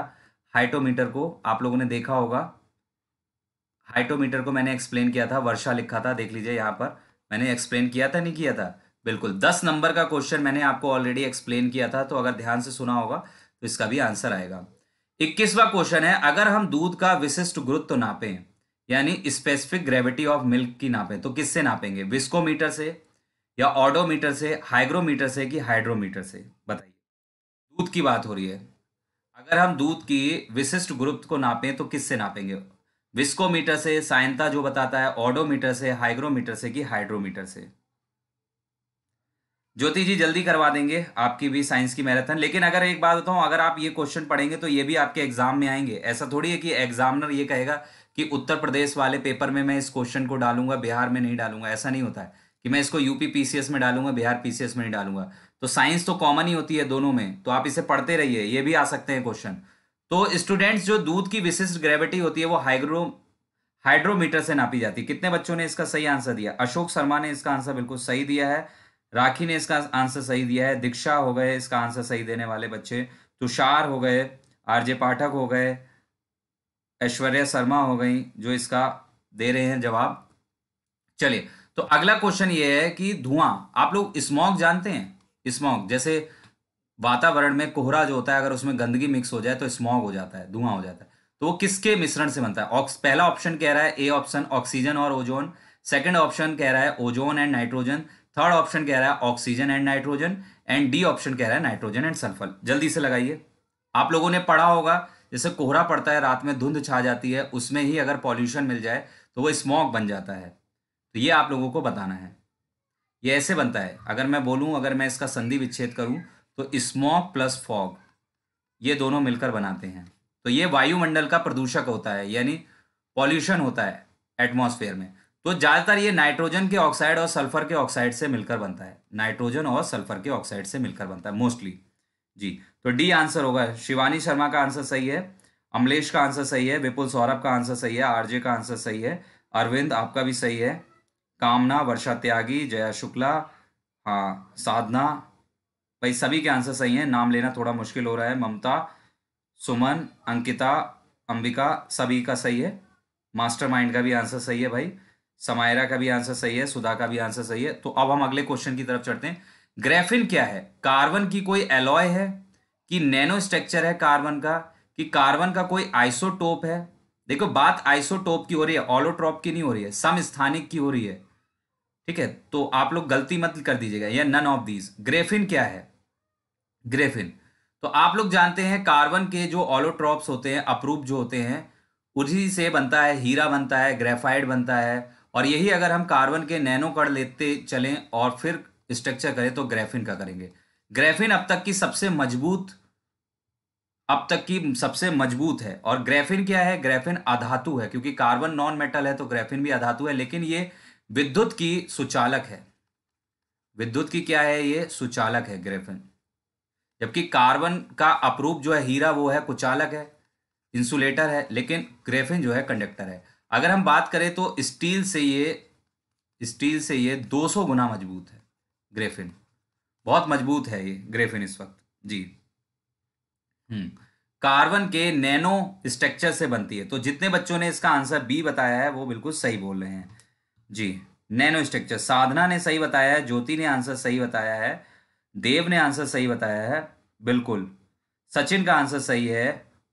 हाइटोमीटर को आप लोगों ने देखा होगा हाइटोमीटर को मैंने एक्सप्लेन किया था वर्षा लिखा था देख लीजिए यहां पर मैंने एक्सप्लेन किया था नहीं किया था बिल्कुल दस नंबर का क्वेश्चन मैंने आपको ऑलरेडी एक्सप्लेन किया था तो अगर ध्यान से सुना होगा तो इसका भी आंसर आएगा इक्कीसवा क्वेश्चन है अगर हम दूध का विशिष्ट गुरुत्व तो नापें यानी स्पेसिफिक ग्रेविटी ऑफ मिल्क की नापें तो किससे नापेंगे विस्कोमीटर से या ऑडोमीटर से हाइग्रोमीटर से कि हाइड्रोमीटर से बताइए दूध की बात हो रही है अगर हम दूध की विशिष्ट गुरुत्व को नापें तो किससे नापेंगे विस्कोमीटर से साइंता जो बताता है ऑडोमीटर से हाइग्रोमीटर से कि हाइड्रोमीटर से ज्योति जी जल्दी करवा देंगे आपकी भी साइंस की मैराथन लेकिन अगर एक बात बताऊँ अगर आप ये क्वेश्चन पढ़ेंगे तो ये भी आपके एग्जाम में आएंगे ऐसा थोड़ी है कि एग्जामिनर ये कहेगा कि उत्तर प्रदेश वाले पेपर में मैं इस क्वेश्चन को डालूंगा बिहार में नहीं डालूंगा ऐसा नहीं होता है कि मैं इसको यूपी पीसीएस में डालूंगा बिहार पीसीएस में नहीं डालूंगा तो साइंस तो कॉमन ही होती है दोनों में तो आप इसे पढ़ते रहिए ये भी आ सकते हैं क्वेश्चन तो स्टूडेंट्स जो दूध की विशिष्ट ग्रेविटी होती है वो हाइग्रो हाइड्रोमीटर से नापी जाती है कितने बच्चों ने इसका सही आंसर दिया अशोक शर्मा ने इसका आंसर बिल्कुल सही दिया है राखी ने इसका आंसर सही दिया है दीक्षा हो गए इसका आंसर सही देने वाले बच्चे तुषार हो गए आरजे पाठक हो गए ऐश्वर्या शर्मा हो गई जो इसका दे रहे हैं जवाब चलिए तो अगला क्वेश्चन ये है कि धुआं आप लोग स्मॉग जानते हैं स्मॉग जैसे वातावरण में कोहरा जो होता है अगर उसमें गंदगी मिक्स हो जाए तो स्मॉग हो जाता है धुआं हो जाता है तो वो किसके मिश्रण से बनता है ऑक्स पहला ऑप्शन कह रहा है ए ऑप्शन ऑक्सीजन और ओजोन सेकंड ऑप्शन कह रहा है ozone and nitrogen third option कह रहा है oxygen and nitrogen and D option कह रहा है नाइट्रोजन एंड सल्फर जल्दी से लगाइए आप लोगों ने पढ़ा होगा जैसे कोहरा पड़ता है रात में धुंध छा जाती है उसमें ही अगर पॉल्यूशन मिल जाए तो वो स्मोक बन जाता है तो ये आप लोगों को बताना है ये ऐसे बनता है अगर मैं बोलूँ अगर मैं इसका संधि विच्छेद करूँ तो स्मोक प्लस फॉग ये दोनों मिलकर बनाते हैं तो ये वायुमंडल का प्रदूषक होता है यानी पॉल्यूशन होता है एटमोसफेयर में तो ज़्यादातर ये नाइट्रोजन के ऑक्साइड और सल्फर के ऑक्साइड से मिलकर बनता है नाइट्रोजन और सल्फर के ऑक्साइड से मिलकर बनता है मोस्टली जी तो डी आंसर होगा शिवानी शर्मा का आंसर सही है अमलेश का आंसर सही है विपुल सौरभ का आंसर सही है आरजे का आंसर सही है अरविंद आपका भी सही है कामना वर्षा त्यागी जया शुक्ला हाँ साधना भाई सभी के आंसर सही हैं नाम लेना थोड़ा मुश्किल हो रहा है ममता सुमन अंकिता अंबिका सभी का सही है मास्टरमाइंड का भी आंसर सही है भाई समायरा का भी आंसर सही है सुधा का भी आंसर सही है तो अब हम अगले क्वेश्चन की तरफ चढ़ते हैं ग्रेफिन क्या है कार्बन की कोई एलॉय है कि नैनो स्ट्रक्चर है कार्बन का कि कार्बन का कोई आइसोटोप है देखो बात आइसोटोप की हो रही है ऑलोट्रॉप की नहीं हो रही है सम स्थानिक की हो रही है ठीक है तो आप लोग गलती मत कर दीजिएगा या नन ऑफ दीज ग्रेफिन क्या है ग्रेफिन तो आप लोग जानते हैं कार्बन के जो ऑलोट्रॉप्स होते हैं अप्रूव जो होते हैं उसी से बनता है हीरा बनता है ग्रेफाइड बनता है और यही अगर हम कार्बन के नैनो कण लेते चलें और फिर स्ट्रक्चर करें तो ग्रेफिन का करेंगे ग्रेफिन अब तक की सबसे मजबूत अब तक की सबसे मजबूत है और ग्रेफिन क्या है ग्रेफिन अधातु है क्योंकि कार्बन नॉन मेटल है तो ग्रेफिन भी अधातु है लेकिन ये विद्युत की सुचालक है विद्युत की क्या है ये सुचालक है ग्रेफिन जबकि कार्बन का अपरूप जो है हीरा वो है कुचालक है इंसुलेटर है लेकिन ग्रेफिन जो है कंडक्टर है अगर हम बात करें तो स्टील से ये स्टील से ये 200 गुना मजबूत है ग्रेफिन बहुत मजबूत है ये ग्रेफिन इस वक्त जी हम्म। कार्बन के नैनो स्ट्रक्चर से बनती है तो जितने बच्चों ने इसका आंसर बी बताया है वो बिल्कुल सही बोल रहे हैं जी नैनो स्ट्रक्चर साधना ने सही बताया है ज्योति ने आंसर सही बताया है देव ने आंसर सही बताया है बिल्कुल सचिन का आंसर सही है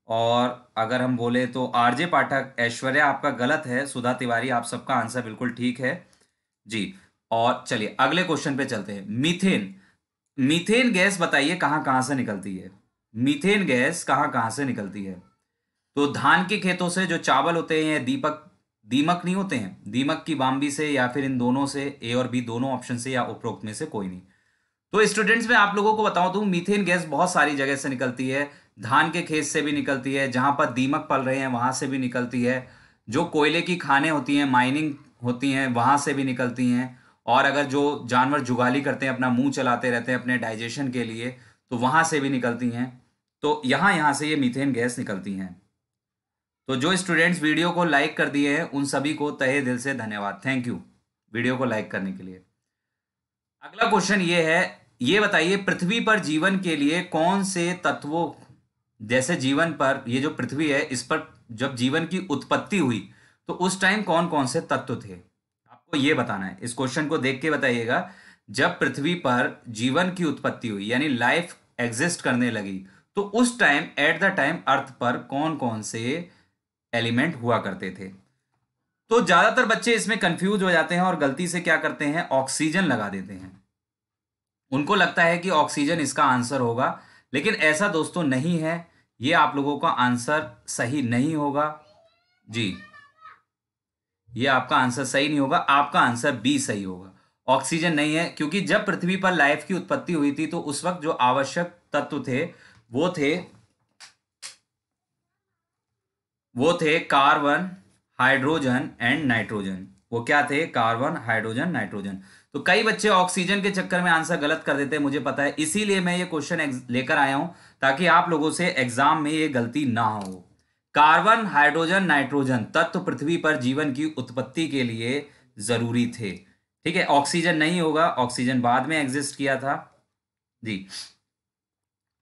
और अगर हम बोले तो आरजे पाठक ऐश्वर्या आपका गलत है सुधा तिवारी आप सबका आंसर बिल्कुल ठीक है जी और चलिए अगले क्वेश्चन पे चलते हैं मीथेन मीथेन गैस बताइए कहाँ कहाँ से निकलती है मीथेन गैस कहाँ कहाँ से निकलती है तो धान के खेतों से जो चावल होते हैं दीपक दीमक नहीं होते हैं दीमक की बाम्बी से या फिर इन दोनों से ए और बी दोनों ऑप्शन से या उपरोक्त में से कोई नहीं तो स्टूडेंट्स में आप लोगों को बताऊं तो मीथेन गैस बहुत सारी जगह से निकलती है धान के खेत से भी निकलती है जहाँ पर दीमक पल रहे हैं वहाँ से भी निकलती है जो कोयले की खाने होती हैं माइनिंग होती हैं वहाँ से भी निकलती हैं और अगर जो जानवर जुगाली करते हैं अपना मुंह चलाते रहते हैं अपने डाइजेशन के लिए तो वहाँ से भी निकलती हैं तो यहाँ यहाँ से ये मीथेन गैस निकलती हैं तो जो स्टूडेंट्स वीडियो को लाइक कर दिए हैं उन सभी को तहे दिल से धन्यवाद थैंक यू वीडियो को लाइक करने के लिए अगला क्वेश्चन ये है ये बताइए पृथ्वी पर जीवन के लिए कौन से तत्वों जैसे जीवन पर ये जो पृथ्वी है इस पर जब जीवन की उत्पत्ति हुई तो उस टाइम कौन कौन से तत्व थे आपको ये बताना है इस क्वेश्चन को देख के बताइएगा जब पृथ्वी पर जीवन की उत्पत्ति हुई यानी लाइफ एग्जिस्ट करने लगी तो उस time at the time earth पर कौन कौन से एलिमेंट हुआ करते थे तो ज्यादातर बच्चे इसमें कंफ्यूज हो जाते हैं और गलती से क्या करते हैं ऑक्सीजन लगा देते हैं उनको लगता है कि ऑक्सीजन इसका आंसर होगा लेकिन ऐसा दोस्तों नहीं है ये आप लोगों का आंसर सही नहीं होगा जी ये आपका आंसर सही नहीं होगा आपका आंसर बी सही होगा ऑक्सीजन नहीं है क्योंकि जब पृथ्वी पर लाइफ की उत्पत्ति हुई थी तो उस वक्त जो आवश्यक तत्व थे वो थे वो थे कार्बन हाइड्रोजन एंड नाइट्रोजन वो क्या थे कार्बन हाइड्रोजन नाइट्रोजन तो कई बच्चे ऑक्सीजन के चक्कर में आंसर गलत कर देते हैं मुझे पता है इसीलिए मैं ये क्वेश्चन लेकर आया हूं ताकि आप लोगों से एग्जाम में ये गलती ना हो कार्बन हाइड्रोजन नाइट्रोजन तत्व पृथ्वी पर जीवन की उत्पत्ति के लिए जरूरी थे ठीक है ऑक्सीजन नहीं होगा ऑक्सीजन बाद में एग्जिस्ट किया था जी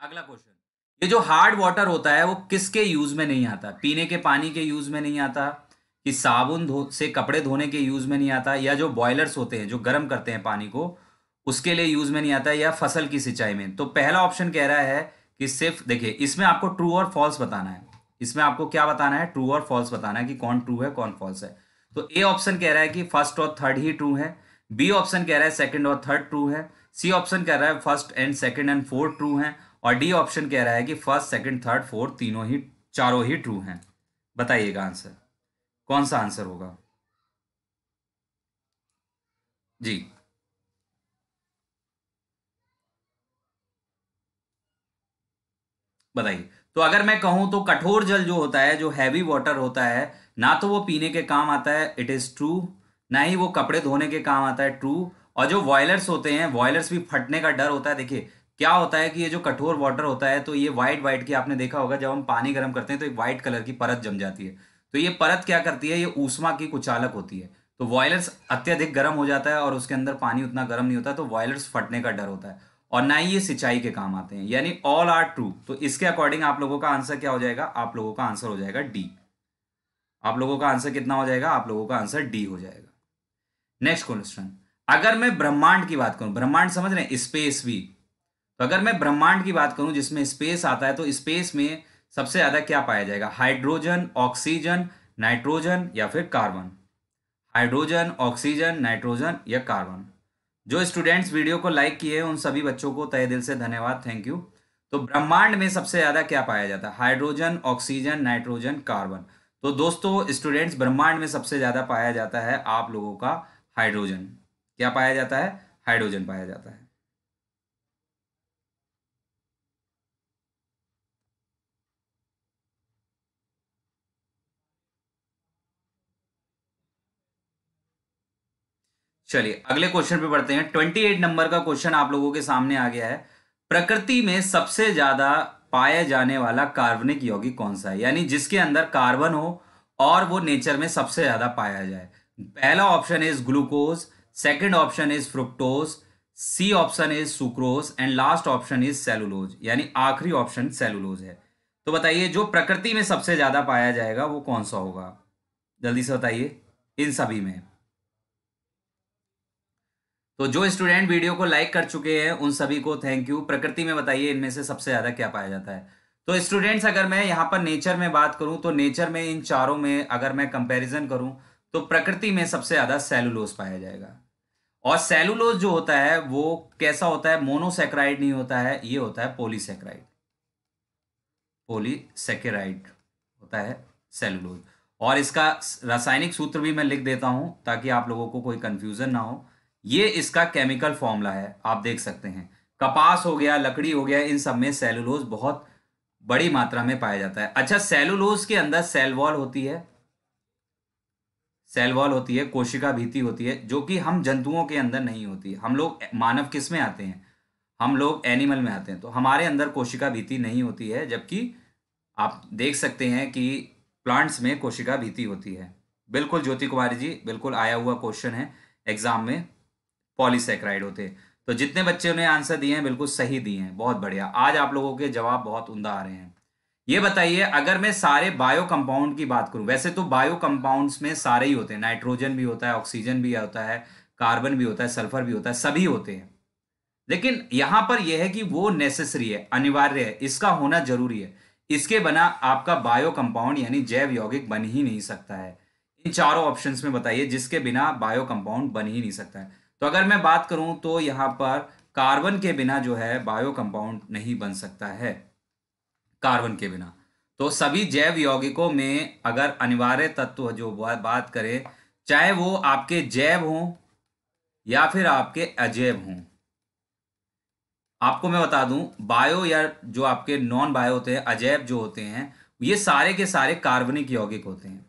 अगला क्वेश्चन ये जो हार्ड वाटर होता है वो किसके यूज में नहीं आता पीने के पानी के यूज में नहीं आता कि साबुन धो से कपड़े धोने के यूज़ में नहीं आता या जो बॉयलर्स होते हैं जो गर्म करते हैं पानी को उसके लिए यूज़ में नहीं आता या फसल की सिंचाई में तो पहला ऑप्शन कह रहा है कि सिर्फ देखिए इसमें आपको ट्रू और फॉल्स बताना है इसमें आपको क्या बताना है ट्रू और फॉल्स बताना है कि कौन ट्रू है कौन फॉल्स है तो ए ऑप्शन कह रहा है कि फर्स्ट और थर्ड ही ट्रू है बी ऑप्शन कह रहा है सेकेंड और थर्ड ट्रू है सी ऑप्शन कह रहा है first and second and fourth true हैं और डी ऑप्शन कह रहा है कि फर्स्ट सेकेंड थर्ड फोर्थ तीनों ही चारों ही ट्रू हैं बताइएगा आंसर कौन सा आंसर होगा जी बताइए तो अगर मैं कहूं तो कठोर जल जो होता है जो हैवी वाटर होता है ना तो वो पीने के काम आता है इट इज़ ट्रू ना ही वो कपड़े धोने के काम आता है ट्रू और जो वॉयलर्स होते हैं वॉयलर्स भी फटने का डर होता है देखिए क्या होता है कि ये जो कठोर वाटर होता है तो ये व्हाइट व्हाइट की आपने देखा होगा जब हम पानी गर्म करते हैं तो एक व्हाइट कलर की परत जम जाती है तो ये परत क्या करती है ये ऊष्मा की कुचालक होती है तो वॉयलर्स अत्यधिक गर्म हो जाता है और उसके अंदर पानी उतना गर्म नहीं होता तो वॉयलर्स फटने का डर होता है और ना ही ये सिंचाई के काम आते हैं यानी ऑल आर ट्रू तो इसके अकॉर्डिंग आप लोगों का आंसर क्या हो जाएगा आप लोगों का आंसर हो जाएगा डी आप लोगों का आंसर कितना हो जाएगा आप लोगों का आंसर डी हो जाएगा नेक्स्ट क्वेश्चन अगर मैं ब्रह्मांड की बात करूं ब्रह्मांड समझ रहे हैं स्पेस भी तो अगर मैं ब्रह्मांड की बात करूं जिसमें स्पेस आता है तो स्पेस में सबसे ज़्यादा क्या पाया जाएगा हाइड्रोजन ऑक्सीजन नाइट्रोजन या फिर कार्बन हाइड्रोजन ऑक्सीजन नाइट्रोजन या कार्बन जो स्टूडेंट्स वीडियो को लाइक किए उन सभी बच्चों को तय दिल से धन्यवाद थैंक यू तो ब्रह्मांड में सबसे ज़्यादा क्या पाया जाता है हाइड्रोजन ऑक्सीजन नाइट्रोजन कार्बन तो दोस्तों स्टूडेंट्स ब्रह्मांड में सबसे ज़्यादा पाया जाता है आप लोगों का हाइड्रोजन क्या पाया जाता है हाइड्रोजन पाया जाता है चलिए अगले क्वेश्चन पे पढ़ते हैं ट्वेंटी एट नंबर का क्वेश्चन आप लोगों के सामने आ गया है प्रकृति में सबसे ज्यादा पाया जाने वाला कार्बनिक यौगिक कौन सा है यानी जिसके अंदर कार्बन हो और वो नेचर में सबसे ज्यादा पाया जाए पहला option is glucose second option is fructose C option is sucrose and last option is cellulose यानी आखिरी ऑप्शन सेलुलोज है तो बताइए जो प्रकृति में सबसे ज्यादा पाया जाएगा वो कौन सा होगा जल्दी से बताइए इन सभी में तो जो स्टूडेंट वीडियो को लाइक कर चुके हैं उन सभी को थैंक यू प्रकृति में बताइए इनमें से सबसे ज़्यादा क्या पाया जाता है तो स्टूडेंट्स अगर मैं यहाँ पर नेचर में बात करूं तो नेचर में इन चारों में अगर मैं कंपेरिजन करूं तो प्रकृति में सबसे ज़्यादा सेलुलोज पाया जाएगा और सेलुलोज जो होता है वो कैसा होता है मोनोसेक्राइड नहीं होता है ये होता है पोलीसेक्राइड पोलीसेकेराइड होता है सेलुलोज और इसका रासायनिक सूत्र भी मैं लिख देता हूं ताकि आप लोगों को कोई कंफ्यूजन ना हो ये इसका केमिकल फॉर्मूला है आप देख सकते हैं कपास हो गया लकड़ी हो गया इन सब में सेलुलोज बहुत बड़ी मात्रा में पाया जाता है अच्छा सेलुलोज के अंदर सेल वॉल होती है सेल वॉल होती है कोशिका भीति होती है जो कि हम जंतुओं के अंदर नहीं होती हम लोग मानव किस में आते हैं हम लोग एनिमल में आते हैं तो हमारे अंदर कोशिका भीति नहीं होती है जबकि आप देख सकते हैं कि प्लांट्स में कोशिका भीति होती है बिल्कुल ज्योति कुमारी जी बिल्कुल आया हुआ क्वेश्चन है एग्जाम में पॉलीसेक्राइड होते तो जितने बच्चे ने आंसर दिए हैं बिल्कुल सही दिए हैं बहुत बढ़िया आज आप लोगों के जवाब बहुत उमदा आ रहे हैं ये बताइए अगर मैं सारे बायो कंपाउंड की बात करूं वैसे तो बायो कंपाउंड्स में सारे ही होते हैं नाइट्रोजन भी होता है ऑक्सीजन भी होता है कार्बन भी होता है सल्फर भी होता है सभी होते हैं लेकिन यहां पर यह है कि वो नेसेसरी है अनिवार्य है इसका होना जरूरी है इसके बना आपका बायो कंपाउंड यानी जैव यौगिक बन ही नहीं सकता है इन चारों ऑप्शन में बताइए जिसके बिना बायो कंपाउंड बन ही नहीं सकता है तो अगर मैं बात करूं तो यहां पर कार्बन के बिना जो है बायो कंपाउंड नहीं बन सकता है कार्बन के बिना तो सभी जैव यौगिकों में अगर अनिवार्य तत्व जो बात करें चाहे वो आपके जैव हों या फिर आपके अजैव हों आपको मैं बता दूं बायो या जो आपके नॉन बायो होते हैं अजैब जो होते हैं ये सारे के सारे कार्बनिक यौगिक होते हैं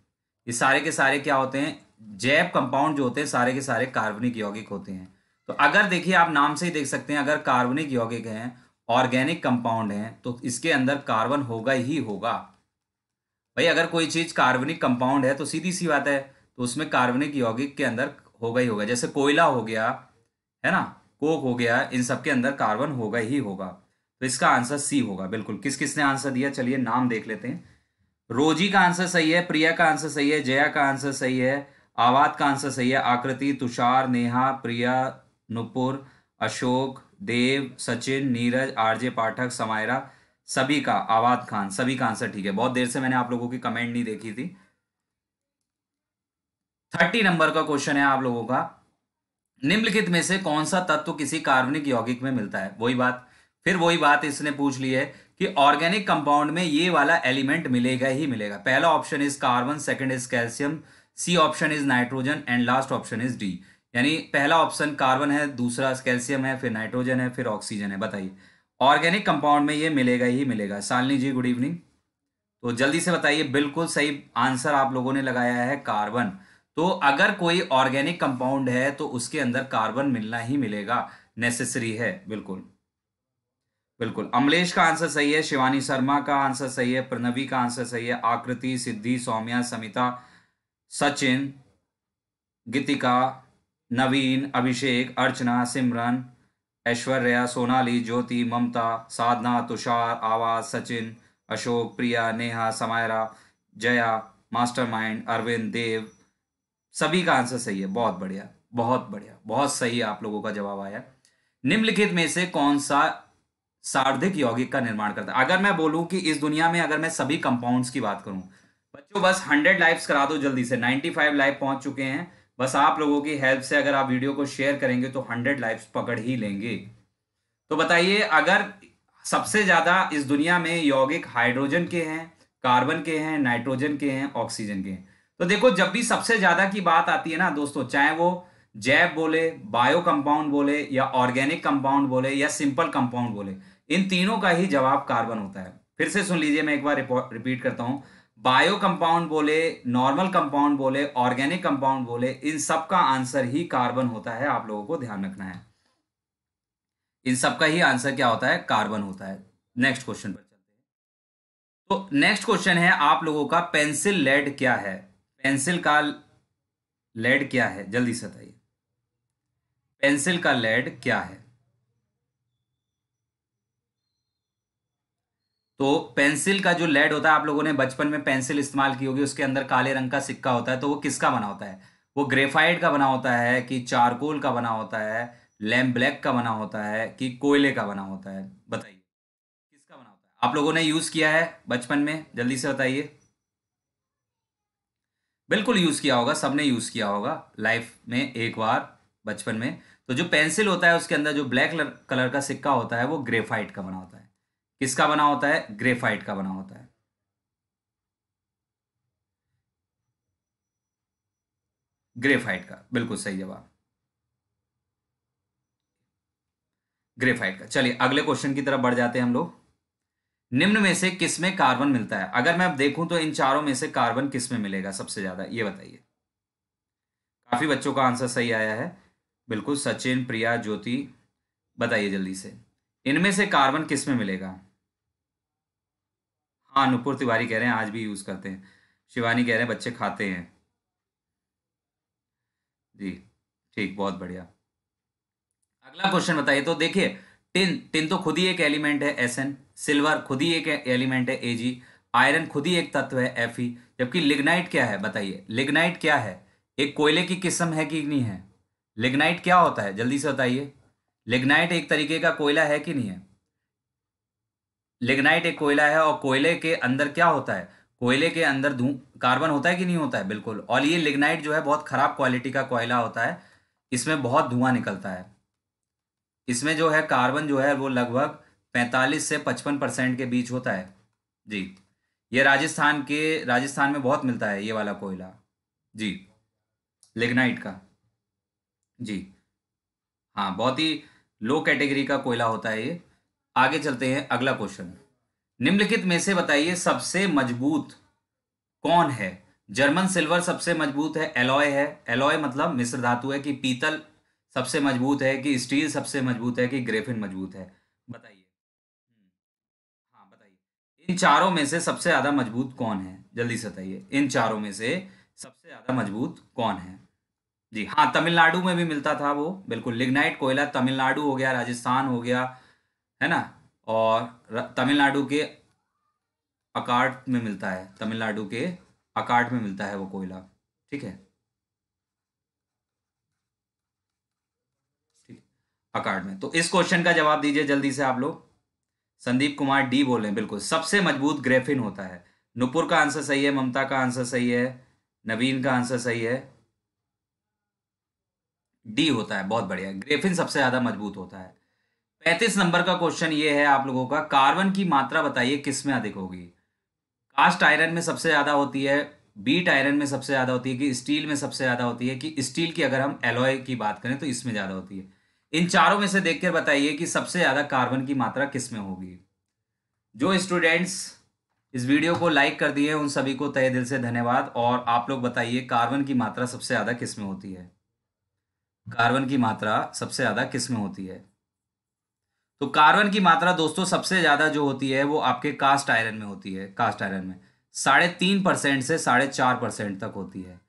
ये सारे के सारे क्या होते हैं जैव कंपाउंड जो होते हैं सारे के सारे कार्बनिक यौगिक होते हैं तो अगर देखिए आप नाम से ही देख सकते हैं अगर कार्बनिक यौगिक हैं ऑर्गेनिक कंपाउंड हैं तो इसके अंदर कार्बन होगा ही होगा भाई अगर कोई चीज़ कार्बनिक कंपाउंड है तो सीधी सी बात है तो उसमें कार्बनिक यौगिक के अंदर होगा ही होगा जैसे कोयला हो गया है ना कोक हो गया इन सबके अंदर कार्बन होगा ही होगा तो इसका आंसर सी होगा बिल्कुल किस किसने आंसर दिया चलिए नाम देख लेते हैं रोजी का आंसर सही है प्रिया का आंसर सही है जया का आंसर सही है आवाद का आंसर सही है आकृति तुषार नेहा प्रिया नुपुर अशोक देव सचिन नीरज आरजे पाठक समायरा सभी का आवाद खान सभी का आंसर ठीक है बहुत देर से मैंने आप लोगों की कमेंट नहीं देखी थी थर्टी नंबर का क्वेश्चन है आप लोगों का निम्नलिखित में से कौन सा तत्व किसी कार्बनिक यौगिक में मिलता है वही बात फिर वही बात इसने पूछ ली है कि ऑर्गेनिक कंपाउंड में ये वाला एलिमेंट मिलेगा ही मिलेगा पहला option is carbon second is calcium C option is nitrogen and last option is D यानी पहला ऑप्शन कार्बन है दूसरा कैल्शियम है फिर नाइट्रोजन है फिर ऑक्सीजन है बताइए ऑर्गेनिक कंपाउंड में ये मिलेगा ही मिलेगा सालनी जी गुड इवनिंग तो जल्दी से बताइए बिल्कुल सही आंसर आप लोगों ने लगाया है कार्बन तो अगर कोई ऑर्गेनिक कंपाउंड है तो उसके अंदर कार्बन मिलना ही मिलेगा नेसेसरी है बिल्कुल बिल्कुल अमलेश का आंसर सही है शिवानी शर्मा का आंसर सही है प्रणवी का आंसर सही है आकृति सिद्धि सौम्या समिता सचिन गीतिका नवीन अभिषेक अर्चना सिमरन ऐश्वर्या सोनाली ज्योति ममता साधना तुषार आवाज सचिन अशोक प्रिया नेहा समायरा जया मास्टरमाइंड अरविंद देव सभी का आंसर सही है बहुत बढ़िया बहुत बढ़िया बहुत सही आप लोगों का जवाब आया निम्नलिखित में से कौन सा सार्धिक यौगिक का निर्माण करता है अगर मैं बोलूं कि इस दुनिया में अगर मैं सभी कंपाउंड्स की बात करूं तो बस हंड्रेड लाइव्स करा दो जल्दी से नाइन्टी फाइव लाइव पहुंच चुके हैं बस आप लोगों की हेल्प से अगर आप वीडियो को शेयर करेंगे तो हंड्रेड लाइव्स पकड़ ही लेंगे तो बताइए अगर सबसे ज़्यादा इस दुनिया में यौगिक हाइड्रोजन के हैं कार्बन के हैं नाइट्रोजन के हैं ऑक्सीजन के हैं तो देखो जब भी सबसे ज़्यादा की बात आती है ना दोस्तों चाहे वो जैव बोले बायो कंपाउंड बोले या ऑर्गेनिक कंपाउंड बोले या सिंपल कंपाउंड बोले इन तीनों का ही जवाब कार्बन होता है फिर से सुन लीजिए मैं एक बार रिपीट करता हूँ बायो कंपाउंड बोले नॉर्मल कंपाउंड बोले ऑर्गेनिक कंपाउंड बोले इन सब का आंसर ही कार्बन होता है आप लोगों को ध्यान रखना है इन सब का ही आंसर क्या होता है कार्बन होता है नेक्स्ट क्वेश्चन पर चलते हैं तो नेक्स्ट क्वेश्चन है आप लोगों का पेंसिल लेड क्या है पेंसिल का लेड क्या है जल्दी से बताइए पेंसिल का लेड क्या है तो पेंसिल का जो लेड होता है आप लोगों ने बचपन में पेंसिल इस्तेमाल की होगी उसके अंदर काले रंग का सिक्का होता है तो वो किसका बना होता है वो ग्रेफाइड का बना होता है कि चारकोल का बना होता है लैम्प ब्लैक का बना होता है कि कोयले का बना होता है बताइए किसका बना होता है आप लोगों ने यूज किया है बचपन में जल्दी से बताइए बिल्कुल यूज किया होगा सबने यूज किया होगा लाइफ में एक बार बचपन में तो जो पेंसिल होता है उसके अंदर जो ब्लैक कलर का सिक्का होता है वो ग्रेफाइट का बना होता है किसका बना होता है ग्रेफाइट का बना होता है ग्रेफाइट का बिल्कुल सही जवाब ग्रेफाइट का चलिए अगले क्वेश्चन की तरफ बढ़ जाते हैं हम लोग निम्न में से किस में कार्बन मिलता है अगर मैं अब देखूं तो इन चारों में से कार्बन किस में मिलेगा सबसे ज्यादा ये बताइए काफी बच्चों का आंसर सही आया है बिल्कुल सचिन प्रिया ज्योति बताइए जल्दी से इनमें से कार्बन किस में मिलेगा हाँ नुपुर तिवारी कह रहे हैं आज भी यूज़ करते हैं शिवानी कह रहे हैं बच्चे खाते हैं जी ठीक बहुत बढ़िया अगला क्वेश्चन बताइए तो देखिए टिन टिन तो खुद ही एक एलिमेंट है एस एन सिल्वर खुद ही एक एलिमेंट है ए जी आयरन खुद ही एक तत्व है एफ ई जबकि लिग्नाइट क्या है बताइए लिग्नाइट क्या है एक कोयले की किस्म है कि नहीं है लिग्नाइट क्या होता है जल्दी से बताइए लिग्नाइट एक तरीके का कोयला है कि नहीं है लिग्नाइट एक कोयला है और कोयले के अंदर क्या होता है कोयले के अंदर धू कार्बन होता है कि नहीं होता है बिल्कुल और ये लिग्नाइट जो है बहुत ख़राब क्वालिटी का कोयला होता है इसमें बहुत धुआं निकलता है इसमें जो है कार्बन जो है वो लगभग 45 से 55 परसेंट के बीच होता है जी ये राजस्थान के राजस्थान में बहुत मिलता है ये वाला कोयला जी लिग्नाइट का जी हाँ बहुत ही लो कैटेगरी का कोयला होता है ये आगे चलते हैं अगला क्वेश्चन निम्नलिखित में से बताइए सबसे मजबूत कौन है जर्मन सिल्वर सबसे मजबूत है एलॉय है एलॉय मतलब मिश्र धातु है कि पीतल सबसे मजबूत है कि स्टील सबसे मजबूत है कि ग्रेफिन मजबूत है बताइए हाँ बताइए इन चारों में से सबसे ज्यादा मजबूत कौन है जल्दी से बताइए इन चारों में से सबसे ज्यादा मजबूत कौन है जी हाँ तमिलनाडु में भी मिलता था वो बिल्कुल लिग्नाइट कोयला तमिलनाडु हो गया राजस्थान हो गया है ना और तमिलनाडु के अकार्ट में मिलता है तमिलनाडु के अकार्ट में मिलता है वो कोयला ठीक है ठीक अकार्ट में तो इस क्वेश्चन का जवाब दीजिए जल्दी से आप लोग संदीप कुमार डी बोले बिल्कुल सबसे मजबूत ग्रेफिन होता है नुपुर का आंसर सही है ममता का आंसर सही है नवीन का आंसर सही है डी होता है बहुत बढ़िया ग्रेफिन सबसे ज्यादा मजबूत होता है पैंतीस नंबर का क्वेश्चन ये है आप लोगों का कार्बन की मात्रा बताइए किस में अधिक होगी कास्ट आयरन में सबसे ज़्यादा होती है बीट आयरन में सबसे ज़्यादा होती है कि स्टील में सबसे ज़्यादा होती है कि स्टील की अगर हम एलॉय की बात करें तो इसमें ज़्यादा होती है इन चारों में से देख कर बताइए कि सबसे ज़्यादा कार्बन की मात्रा किस में होगी जो स्टूडेंट्स इस वीडियो को लाइक कर दिए उन सभी को तय दिल से धन्यवाद और आप लोग बताइए कार्बन की मात्रा सबसे ज़्यादा किस में होती है कार्बन की मात्रा सबसे ज़्यादा किस में होती है तो कार्बन की मात्रा दोस्तों सबसे ज़्यादा जो होती है वो आपके कास्ट आयरन में होती है कास्ट आयरन में साढ़े तीन परसेंट से साढ़े चार परसेंट तक होती है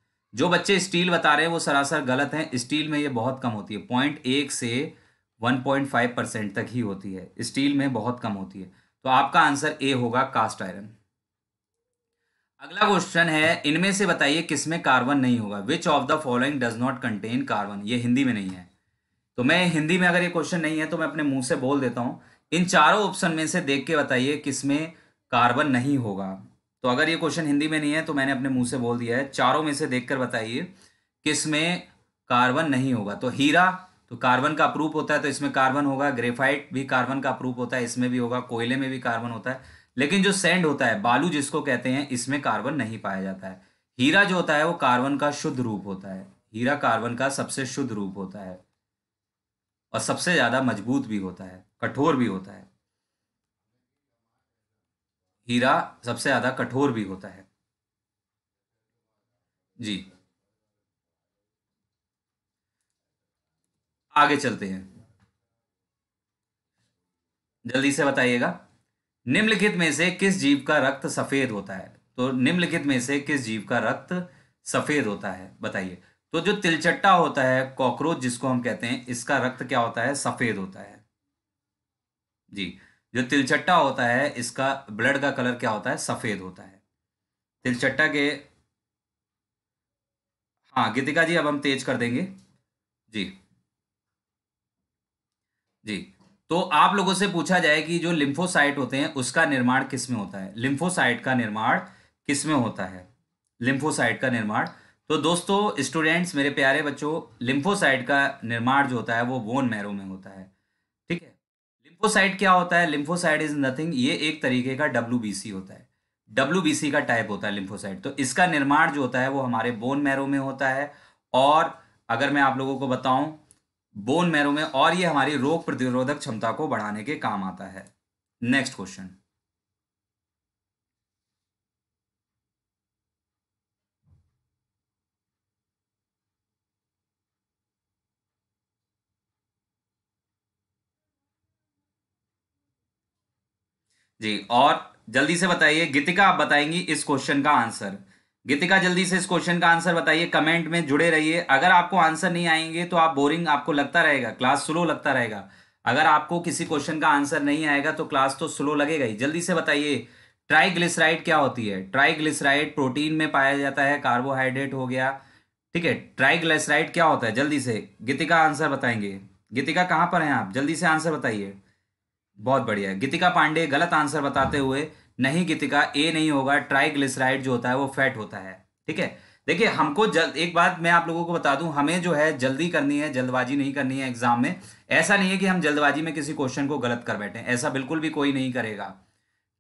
जो बच्चे स्टील बता रहे हैं वो सरासर गलत हैं स्टील में ये बहुत कम होती है पॉइंट एक से वन पॉइंट फाइव परसेंट तक ही होती है स्टील में बहुत कम होती है तो आपका आंसर ए होगा कास्ट आयरन अगला क्वेश्चन है इनमें से बताइए किसमें कार्बन नहीं होगा which of the following does not contain carbon ये हिंदी में नहीं है तो मैं हिंदी में अगर ये क्वेश्चन नहीं है तो मैं अपने मुंह से बोल देता हूँ इन चारों ऑप्शन में से देख के बताइए किसमें कार्बन नहीं होगा तो अगर ये क्वेश्चन हिंदी में नहीं है तो मैंने अपने मुंह से बोल दिया है चारों में से देख कर बताइए किसमें कार्बन नहीं होगा तो हीरा तो कार्बन का अप्रूप होता है तो इसमें कार्बन होगा ग्रेफाइट भी कार्बन का अप्रूप होता है इसमें भी होगा कोयले में भी कार्बन होता है लेकिन जो सेंड होता है बालू जिसको कहते हैं इसमें कार्बन नहीं पाया जाता है हीरा जो होता है वो कार्बन का शुद्ध रूप होता है हीरा कार्बन का सबसे शुद्ध रूप होता है और सबसे ज़्यादा मजबूत भी होता है कठोर भी होता है हीरा सबसे ज़्यादा कठोर भी होता है जी आगे चलते हैं जल्दी से बताइएगा निम्नलिखित में से किस जीव का रक्त सफेद होता है तो निम्नलिखित में से किस जीव का रक्त सफेद होता है बताइए तो जो तिलचट्टा होता है कॉकरोच जिसको हम कहते हैं इसका रक्त क्या होता है सफेद होता है जी जो तिलचट्टा होता है इसका ब्लड का कलर क्या होता है सफेद होता है तिलचट्टा के हाँ गीतिका जी अब हम तेज कर देंगे जी जी तो आप लोगों से पूछा जाए कि जो लिम्फोसाइट होते हैं उसका निर्माण किसमें होता है लिम्फोसाइट का निर्माण किसमें होता है लिम्फोसाइट का निर्माण तो दोस्तों स्टूडेंट्स मेरे प्यारे बच्चों लिम्फोसाइड का निर्माण जो होता है वो बोन मैरो में होता है ठीक है लिम्फोसाइड क्या होता है लिम्फोसाइड इज नथिंग ये एक तरीके का डब्ल्यू होता है डब्ल्यू का टाइप होता है लिम्फोसाइड तो इसका निर्माण जो होता है वो हमारे बोन मैरो में होता है और अगर मैं आप लोगों को बताऊं बोन मैरो में और ये हमारी रोग प्रतिरोधक क्षमता को बढ़ाने के काम आता है नेक्स्ट क्वेश्चन जी और जल्दी से बताइए गीतिका आप बताएंगी इस क्वेश्चन का आंसर गीतिका जल्दी से इस क्वेश्चन का आंसर बताइए कमेंट में जुड़े रहिए अगर आपको आंसर नहीं आएंगे तो आप बोरिंग आपको लगता रहेगा क्लास स्लो लगता रहेगा अगर आपको किसी क्वेश्चन का आंसर नहीं आएगा तो क्लास तो स्लो लगेगा ही जल्दी से बताइए ट्राइग्लिसराइड क्या होती है ट्राइग्लिसराइड प्रोटीन में पाया जाता है कार्बोहाइड्रेट हो गया ठीक है ट्राइग्लिसराइड क्या होता है जल्दी से गीतिका आंसर बताएंगे गीतिका कहाँ पर हैं आप जल्दी से आंसर बताइए बहुत बढ़िया गीतिका पांडे गलत आंसर बताते हुए नहीं गीतिका ए नहीं होगा ट्राइग्लिसराइड जो होता है वो फैट होता है ठीक है देखिए हमको जल एक बात मैं आप लोगों को बता दूं हमें जो है जल्दी करनी है जल्दबाजी नहीं करनी है एग्जाम में ऐसा नहीं है कि हम जल्दबाजी में किसी क्वेश्चन को गलत कर बैठे ऐसा बिल्कुल भी कोई नहीं करेगा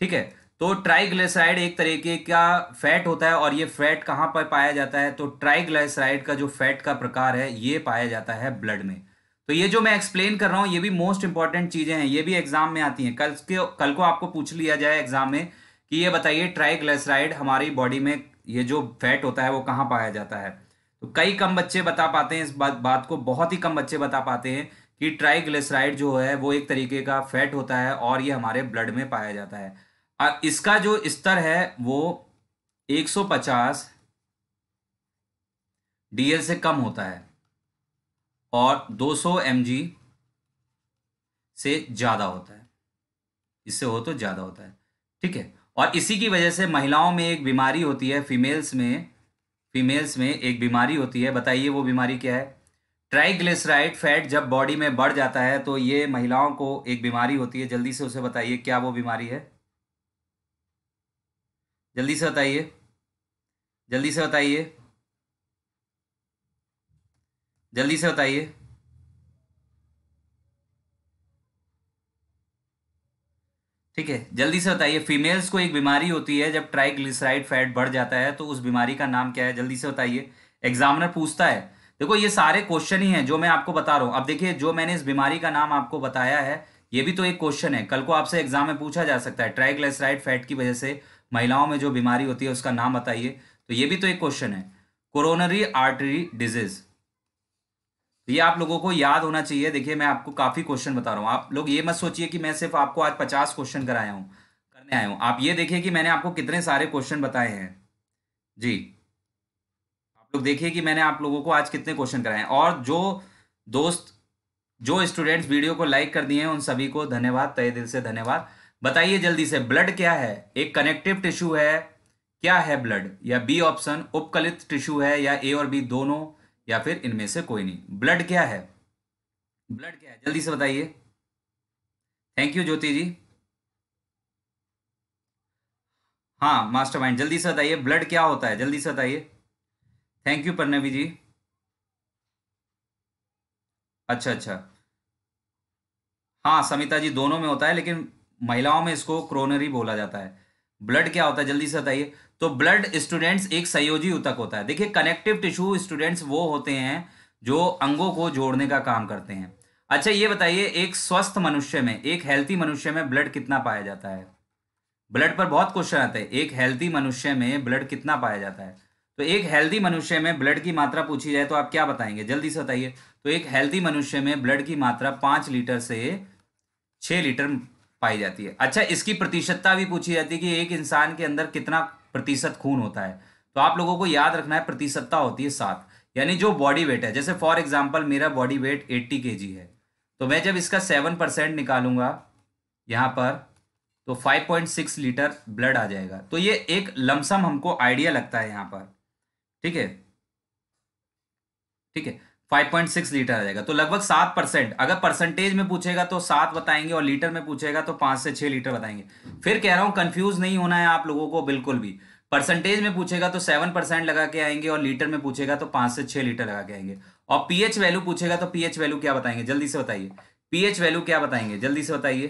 ठीक है तो ट्राइग्लिसराइड एक तरीके का फैट होता है और ये फैट कहाँ पर पाया जाता है तो ट्राइग्लिसराइड का जो फैट का प्रकार है ये पाया जाता है ब्लड में तो ये जो मैं एक्सप्लेन कर रहा हूँ ये भी मोस्ट इंपॉर्टेंट चीज़ें हैं ये भी एग्जाम में आती हैं कल के कल को आपको पूछ लिया जाए एग्जाम में कि ये बताइए ट्राइग्लिसराइड हमारी बॉडी में ये जो फैट होता है वो कहाँ पाया जाता है तो कई कम बच्चे बता पाते हैं इस बात बात को बहुत ही कम बच्चे बता पाते हैं कि ट्राइग्लिसराइड जो है वो एक तरीके का फैट होता है और ये हमारे ब्लड में पाया जाता है इसका जो स्तर है वो 150 डीएल से कम होता है और 200 सौ से ज़्यादा होता है इससे हो तो ज़्यादा होता है ठीक है और इसी की वजह से महिलाओं में एक बीमारी होती है फीमेल्स में फीमेल्स में एक बीमारी होती है बताइए वो बीमारी क्या है ट्राइग्लिसराइड फैट जब बॉडी में बढ़ जाता है तो ये महिलाओं को एक बीमारी होती है जल्दी से उसे बताइए क्या वो बीमारी है जल्दी से बताइए जल्दी से बताइए जल्दी से बताइए ठीक है जल्दी से बताइए फीमेल्स को एक बीमारी होती है जब ट्राइग्लिसराइड फैट बढ़ जाता है तो उस बीमारी का नाम क्या है जल्दी से बताइए एग्जामिनर पूछता है देखो ये सारे क्वेश्चन ही हैं जो मैं आपको बता रहा हूं अब देखिए जो मैंने इस बीमारी का नाम आपको बताया है ये भी तो एक क्वेश्चन है कल को आपसे एग्जाम में पूछा जा सकता है ट्राइग्लिसराइड फैट की वजह से महिलाओं में जो बीमारी होती है उसका नाम बताइए तो ये भी तो एक क्वेश्चन है कोरोनरी आर्टरी डिजीज तो ये आप लोगों को याद होना चाहिए देखिए मैं आपको काफ़ी क्वेश्चन बता रहा हूँ आप लोग ये मत सोचिए कि मैं सिर्फ आपको आज पचास क्वेश्चन कराया हूँ करने आया हूँ आप ये देखिए कि मैंने आपको कितने सारे क्वेश्चन बताए हैं जी आप लोग देखिए कि मैंने आप लोगों को आज कितने क्वेश्चन कराए हैं और जो दोस्त जो स्टूडेंट्स वीडियो को लाइक कर दिए हैं उन सभी को धन्यवाद तय दिल से धन्यवाद बताइए जल्दी से ब्लड क्या है एक कनेक्टिव टिश्यू है क्या है ब्लड या बी ऑप्शन उपकलित टिश्यू है या ए और बी दोनों या फिर इनमें से कोई नहीं ब्लड क्या है ब्लड क्या है जल्दी से बताइए थैंक यू ज्योति जी हाँ मास्टर माइंड जल्दी से बताइए ब्लड क्या होता है जल्दी से बताइए थैंक यू प्रणवी जी अच्छा अच्छा हाँ समिता जी दोनों में होता है लेकिन महिलाओं में इसको क्रोनरी बोला जाता है ब्लड क्या होता है जल्दी से बताइए तो ब्लड स्टूडेंट्स एक सहयोजी उतक होता है देखिए कनेक्टिव टिश्यू स्टूडेंट्स वो होते हैं जो अंगों को जोड़ने का काम करते हैं अच्छा ये बताइए एक स्वस्थ मनुष्य में एक हेल्थी मनुष्य में ब्लड कितना पाया जाता है ब्लड पर बहुत क्वेश्चन आते हैं एक हेल्थी मनुष्य में ब्लड कितना पाया जाता है तो एक हेल्थी मनुष्य में ब्लड की मात्रा पूछी जाए तो आप क्या बताएंगे जल्दी से बताइए तो एक हेल्दी मनुष्य में ब्लड की मात्रा पांच लीटर से छह लीटर पाई जाती है अच्छा इसकी प्रतिशतता भी पूछी जाती है कि एक इंसान के अंदर कितना प्रतिशत खून होता है तो आप लोगों को याद रखना है प्रतिशतता होती है सात यानी जो बॉडी वेट है जैसे फॉर एग्जाम्पल मेरा बॉडी वेट एट्टी के है तो मैं जब इसका सेवन परसेंट निकालूंगा यहाँ पर तो 5.6 लीटर ब्लड आ जाएगा तो ये एक लमसम हमको आइडिया लगता है यहाँ पर ठीक है ठीक है 5.6 लीटर आ जाएगा तो लगभग सात परसेंट अगर परसेंटेज में पूछेगा तो सात बताएंगे और लीटर में पूछेगा तो पांच से छह लीटर बताएंगे फिर कह रहा हूँ कन्फ्यूज नहीं होना है आप लोगों को बिल्कुल भी परसेंटेज में पूछेगा तो सेवन परसेंट लगा के आएंगे और लीटर में पूछेगा तो पांच से छह लीटर लगा के आएंगे और पीएच वैल्यू पूछेगा तो पीएच वैल्यू क्या बताएंगे जल्दी से बताइए पीएच वैल्यू क्या बताएंगे जल्दी से बताइए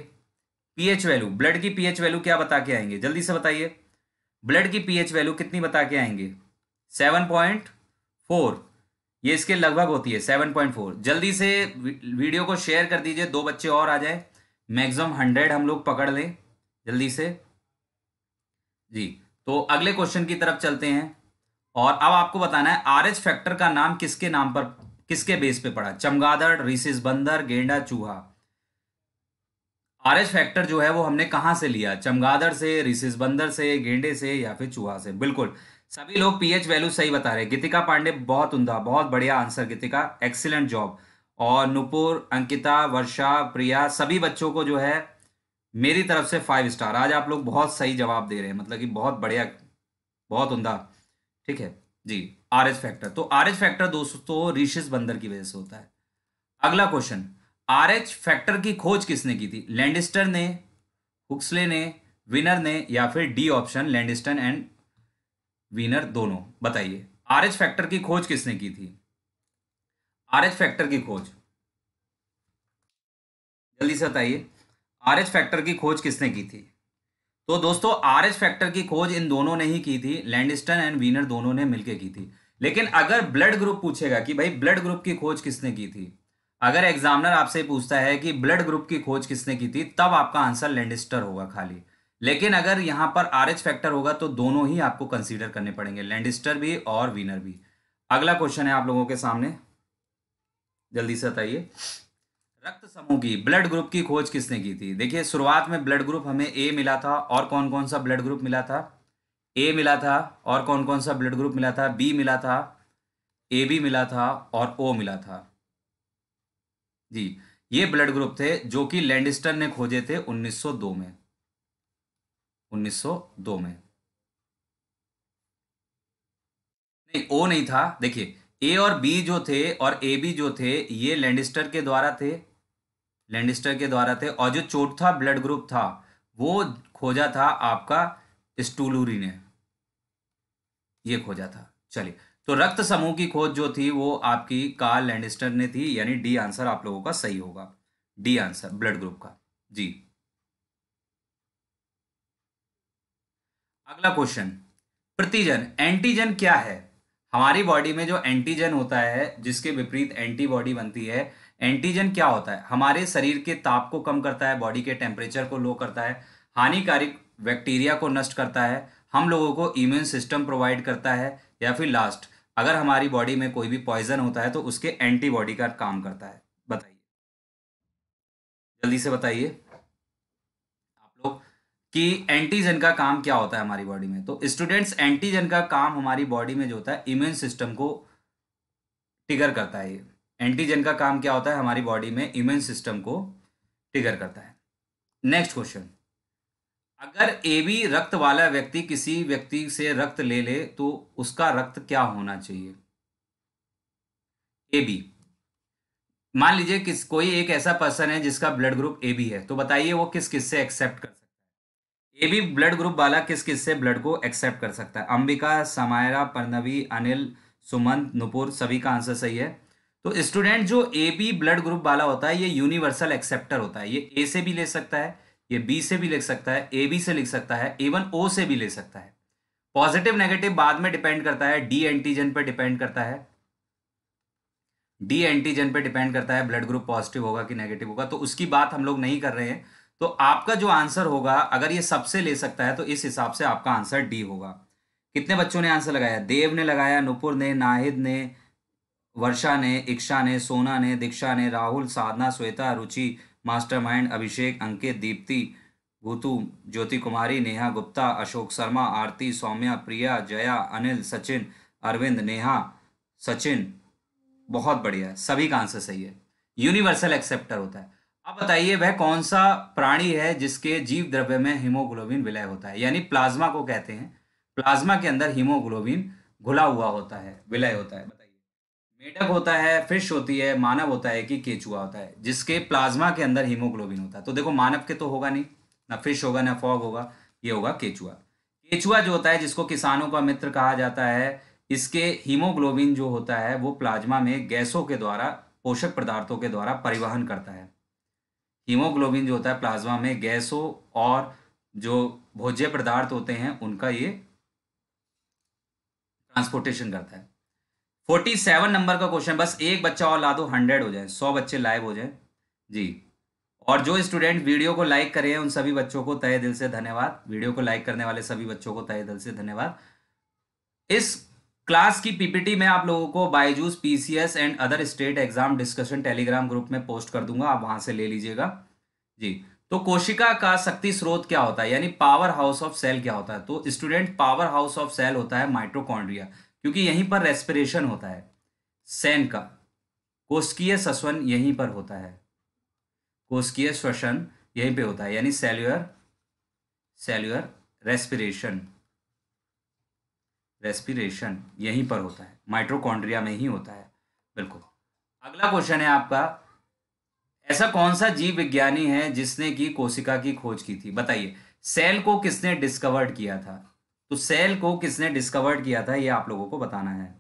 पीएच वैल्यू ब्लड की पीएच वैल्यू क्या बता के आएंगे जल्दी से बताइए ब्लड की पीएच वैल्यू कितनी बता के आएंगे सेवन पॉइंट फोर ये इसके लगभग होती है सेवन पॉइंट फोर जल्दी से वीडियो को शेयर कर दीजिए दो बच्चे और आ जाए मैक्सिमम हंड्रेड हम लोग पकड़ लें जल्दी से जी तो अगले क्वेश्चन की तरफ चलते हैं और अब आपको बताना है आर एच फैक्टर का नाम किसके नाम पर किसके बेस पे पड़ा चमगादड़ रिसिस बंदर गेंडा चूहा आर एच फैक्टर जो है वो हमने कहां से लिया चमगादड़ से रिसिस बंदर से गेंडे से या फिर चूहा से बिल्कुल सभी लोग पीएच वैल्यू सही बता रहे गीतिका पांडे बहुत उमदा बहुत बढ़िया आंसर गीतिका एक्सीलेंट जॉब और नुपुर अंकिता वर्षा प्रिया सभी बच्चों को जो है मेरी तरफ से फाइव स्टार आज आप लोग बहुत सही जवाब दे रहे हैं मतलब कि बहुत बढ़िया बहुत उमदा ठीक है जी आर एच फैक्टर तो आर एच फैक्टर दोस्तों रिशिस बंदर की वजह से होता है अगला क्वेश्चन आर एच फैक्टर की खोज किसने की थी लैंडिस्टर ने हुक्सले ने विनर ने या फिर D option Landsteiner and Wiener दोनों बताइए आर एच फैक्टर की खोज किसने की थी आर एच फैक्टर की खोज जल्दी से बताइए आर एच फैक्टर की खोज किसने की थी तो दोस्तों आर एच फैक्टर की खोज इन दोनों ने ही की थी लैंडस्टन एंड वीनर दोनों ने मिलकर की थी लेकिन अगर ब्लड ग्रुप पूछेगा कि भाई ब्लड ग्रुप की खोज किसने की थी अगर एग्जामिनर आपसे पूछता है कि ब्लड ग्रुप की खोज किसने की थी तब आपका आंसर लैंडिस्टर होगा खाली लेकिन अगर यहां पर आर एच फैक्टर होगा तो दोनों ही आपको कंसीडर करने पड़ेंगे लैंडिस्टर भी और विनर भी अगला क्वेश्चन है आप लोगों के सामने जल्दी से बताइए रक्त समूह की ब्लड ग्रुप की खोज किसने की थी देखिए शुरुआत में ब्लड ग्रुप हमें ए मिला था और कौन कौन सा ब्लड ग्रुप मिला था ए मिला था और कौन कौन सा ब्लड ग्रुप मिला था बी मिला था ए बी मिला था और ओ मिला था जी ये ब्लड ग्रुप थे जो कि लैंडिस्टर ने खोजे थे 1902 में 1902 में नहीं ओ नहीं था देखिए ए और बी जो थे और ए बी जो थे ये लैंडिस्टर के द्वारा थे लैंडिस्टर के द्वारा थे और जो चौथा ब्लड ग्रुप था वो खोजा था आपका स्टूलूरी ने ये खोजा था चलिए तो रक्त समूह की खोज जो थी वो आपकी कार लैंडिस्टर ने थी यानी डी आंसर आप लोगों का सही होगा डी आंसर ब्लड ग्रुप का जी अगला क्वेश्चन प्रतिजन एंटीजन क्या है हमारी बॉडी में जो एंटीजन होता है जिसके विपरीत एंटीबॉडी बनती है एंटीजन क्या होता है हमारे शरीर के ताप को कम करता है बॉडी के टेम्परेचर को लो करता है हानिकारक बैक्टीरिया को नष्ट करता है हम लोगों को इम्यून सिस्टम प्रोवाइड करता है या फिर लास्ट अगर हमारी बॉडी में कोई भी पॉइजन होता है तो उसके एंटीबॉडी का काम करता है बताइए जल्दी से बताइए कि एंटीजन का काम क्या होता है हमारी बॉडी में तो स्टूडेंट्स एंटीजन का काम हमारी बॉडी में जो होता है इम्यून सिस्टम को टिगर करता है एंटीजन का काम क्या होता है हमारी बॉडी में इम्यून सिस्टम को टिगर करता है नेक्स्ट क्वेश्चन अगर ए बी रक्त वाला व्यक्ति किसी व्यक्ति से रक्त ले ले तो उसका रक्त क्या होना चाहिए ए बी मान लीजिए किस कोई एक ऐसा पर्सन है जिसका ब्लड ग्रुप ए बी है तो बताइए वो किस किस से एक्सेप्ट कर सकता ये भी ब्लड ग्रुप वाला किस किस से ब्लड को एक्सेप्ट कर सकता है अंबिका समायरा पर्णवी अनिल सुमंत नुपुर सभी का आंसर सही है तो स्टूडेंट जो ए बी ब्लड ग्रुप वाला होता है ये यूनिवर्सल एक्सेप्टर होता है ये ए से भी ले सकता है ये बी से भी लिख सकता है ए बी से लिख सकता है इवन ओ से भी ले सकता है पॉजिटिव नेगेटिव बाद में डिपेंड करता है डी एंटीजन पर डिपेंड करता है डी एंटीजन पर डिपेंड करता है ब्लड ग्रुप पॉजिटिव होगा कि नेगेटिव होगा तो उसकी बात हम लोग नहीं कर रहे हैं तो आपका जो आंसर होगा अगर ये सबसे ले सकता है तो इस हिसाब से आपका आंसर डी होगा कितने बच्चों ने आंसर लगाया देव ने लगाया नुपुर ने नाहिद ने वर्षा ने इक्षा ने सोना ने दीक्षा ने राहुल साधना श्वेता रुचि मास्टरमाइंड अभिषेक अंकित दीप्ति भूतु ज्योति कुमारी नेहा गुप्ता अशोक शर्मा आरती सौम्या प्रिया जया अनिल सचिन अरविंद नेहा सचिन बहुत बढ़िया सभी का आंसर सही है यूनिवर्सल एक्सेप्टर होता है अब बताइए वह कौन सा प्राणी है जिसके जीव द्रव्य में हीमोग्लोबिन विलय होता है यानी प्लाज्मा को कहते हैं प्लाज्मा के अंदर हीमोग्लोबिन घुला हुआ होता है विलय होता है बताइए मेढक होता है फिश होती है मानव होता है कि केचुआ होता है जिसके प्लाज्मा के अंदर हीमोग्लोबिन होता है तो देखो मानव के तो होगा नहीं ना फिश होगा ना फॉग होगा ये होगा केचुआ केचुआ जो होता है जिसको किसानों का मित्र कहा जाता है इसके हीमोग्लोबिन जो होता है वो प्लाज्मा में गैसों के द्वारा पोषक पदार्थों के द्वारा परिवहन करता है हीमोग्लोबिन जो होता है प्लाज्मा में गैसों और जो भोज्य पदार्थ होते हैं उनका ये ट्रांसपोर्टेशन करता है फोर्टी सेवन नंबर का क्वेश्चन बस एक बच्चा और ला दो हंड्रेड हो जाए सौ बच्चे लाइव हो जाए जी और जो स्टूडेंट वीडियो को लाइक करे उन सभी बच्चों को तय दिल से धन्यवाद वीडियो को लाइक करने वाले सभी बच्चों को तय दिल से धन्यवाद इस क्लास की पीपीटी मैं आप लोगों को Byju's PCS and other state exam discussion Telegram group में पोस्ट कर दूंगा आप वहां से ले लीजिएगा जी तो कोशिका का शक्ति स्रोत क्या होता है यानी पावर हाउस ऑफ सेल क्या होता है तो student power house of cell होता है माइट्रोकॉन्ड्रिया क्योंकि यहीं पर रेस्पिरेशन होता है सेन का कोशकीय श्वसन यहीं पर होता है कोशकीय श्वसन यहीं पे होता है यानी सेल्युअर सेल्युअर रेस्पिरेशन रेस्पिरेशन यहीं पर होता है माइट्रोकॉन्ड्रिया में ही होता है बिल्कुल अगला क्वेश्चन है आपका ऐसा कौन सा जीव विज्ञानी है जिसने की कोशिका की खोज की थी बताइए सेल को किसने डिस्कवर्ड किया था तो सेल को किसने डिस्कवर्ड किया था ये आप लोगों को बताना है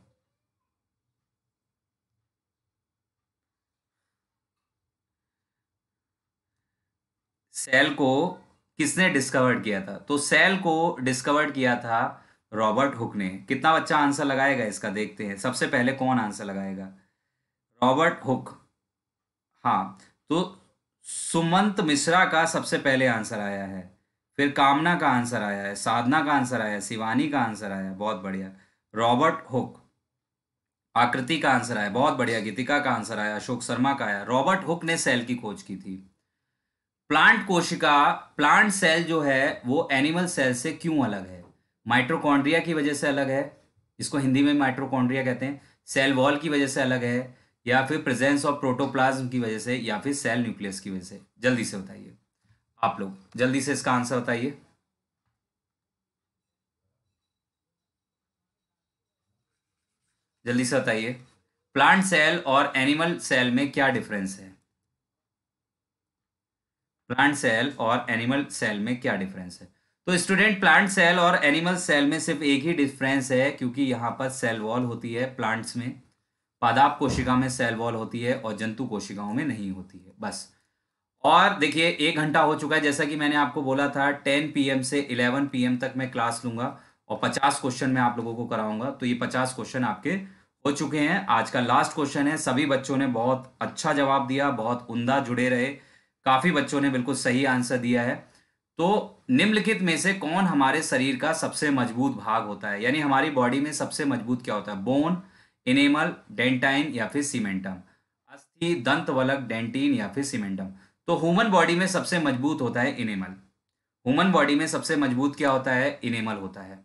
सेल को किसने डिस्कवर्ड किया था तो सेल को डिस्कवर्ड किया था रॉबर्ट हुक ने कितना बच्चा आंसर लगाएगा इसका देखते हैं सबसे पहले कौन आंसर लगाएगा रॉबर्ट हुक हाँ तो सुमंत मिश्रा का सबसे पहले आंसर आया है फिर कामना का आंसर आया है साधना का आंसर आया है शिवानी का आंसर आया है बहुत बढ़िया रॉबर्ट हुक आकृति का आंसर आया बहुत बढ़िया गीतिका का आंसर आया अशोक शर्मा का आया रॉबर्ट हुक ने सेल की खोज की थी प्लांट कोशिका प्लांट सेल जो है वो एनिमल सेल से क्यों अलग है माइट्रोकॉन्ड्रिया की वजह से अलग है इसको हिंदी में माइट्रोकॉन्ड्रिया कहते हैं सेल वॉल की वजह से अलग है या फिर प्रेजेंस ऑफ प्रोटोप्लाज्म की वजह से या फिर सेल न्यूक्लियस की वजह से जल्दी से बताइए आप लोग जल्दी से इसका आंसर बताइए जल्दी से बताइए प्लांट सेल और एनिमल सेल में क्या डिफरेंस है प्लांट सेल और एनिमल सेल में क्या डिफरेंस है तो स्टूडेंट प्लांट सेल और एनिमल सेल में सिर्फ एक ही डिफरेंस है क्योंकि यहाँ पर सेल वॉल होती है प्लांट्स में पादाप कोशिका में सेल वॉल होती है और जंतु कोशिकाओं में नहीं होती है बस और देखिए एक घंटा हो चुका है जैसा कि मैंने आपको बोला था 10 पीएम से 11 पीएम तक मैं क्लास लूंगा और 50 क्वेश्चन मैं आप लोगों को कराऊंगा तो ये 50 क्वेश्चन आपके हो चुके हैं आज का लास्ट क्वेश्चन है सभी बच्चों ने बहुत अच्छा जवाब दिया बहुत उमदा जुड़े रहे काफ़ी बच्चों ने बिल्कुल सही आंसर दिया है तो निम्नलिखित में से कौन हमारे शरीर का सबसे मजबूत भाग होता है यानी हमारी बॉडी में सबसे मजबूत क्या होता है बोन इनेमल डेंटाइन या फिर सीमेंटम अस्थि दंत वलक डेंटीन या फिर सीमेंटम तो ह्यूमन बॉडी में सबसे मजबूत होता है इनेमल ह्यूमन बॉडी में सबसे मजबूत क्या होता है इनेमल होता है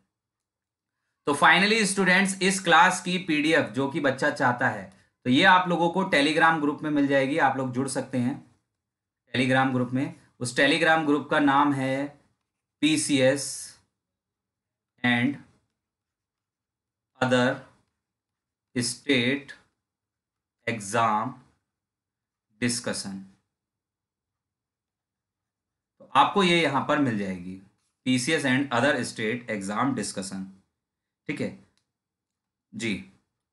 तो फाइनली स्टूडेंट्स इस क्लास की पीडीएफ जो कि बच्चा चाहता है तो ये आप लोगों को टेलीग्राम ग्रुप में मिल जाएगी आप लोग जुड़ सकते हैं टेलीग्राम ग्रुप में उस टेलीग्राम ग्रुप का नाम है P C S and other state exam discussion तो आपको ये यहाँ पर मिल जाएगी PCS and other state exam discussion ठीक है जी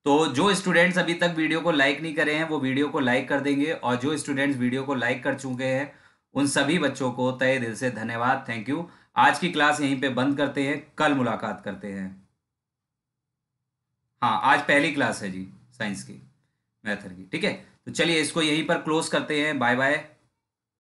तो जो स्टूडेंट्स अभी तक वीडियो को लाइक नहीं करे हैं वो वीडियो को लाइक कर देंगे और जो स्टूडेंट्स वीडियो को लाइक कर चुके हैं उन सभी बच्चों को तय दिल से धन्यवाद थैंक यू आज की क्लास यहीं पे बंद करते हैं कल मुलाकात करते हैं हाँ आज पहली क्लास है जी साइंस की मैथर की ठीक है तो चलिए इसको यहीं पर क्लोज करते हैं बाय बाय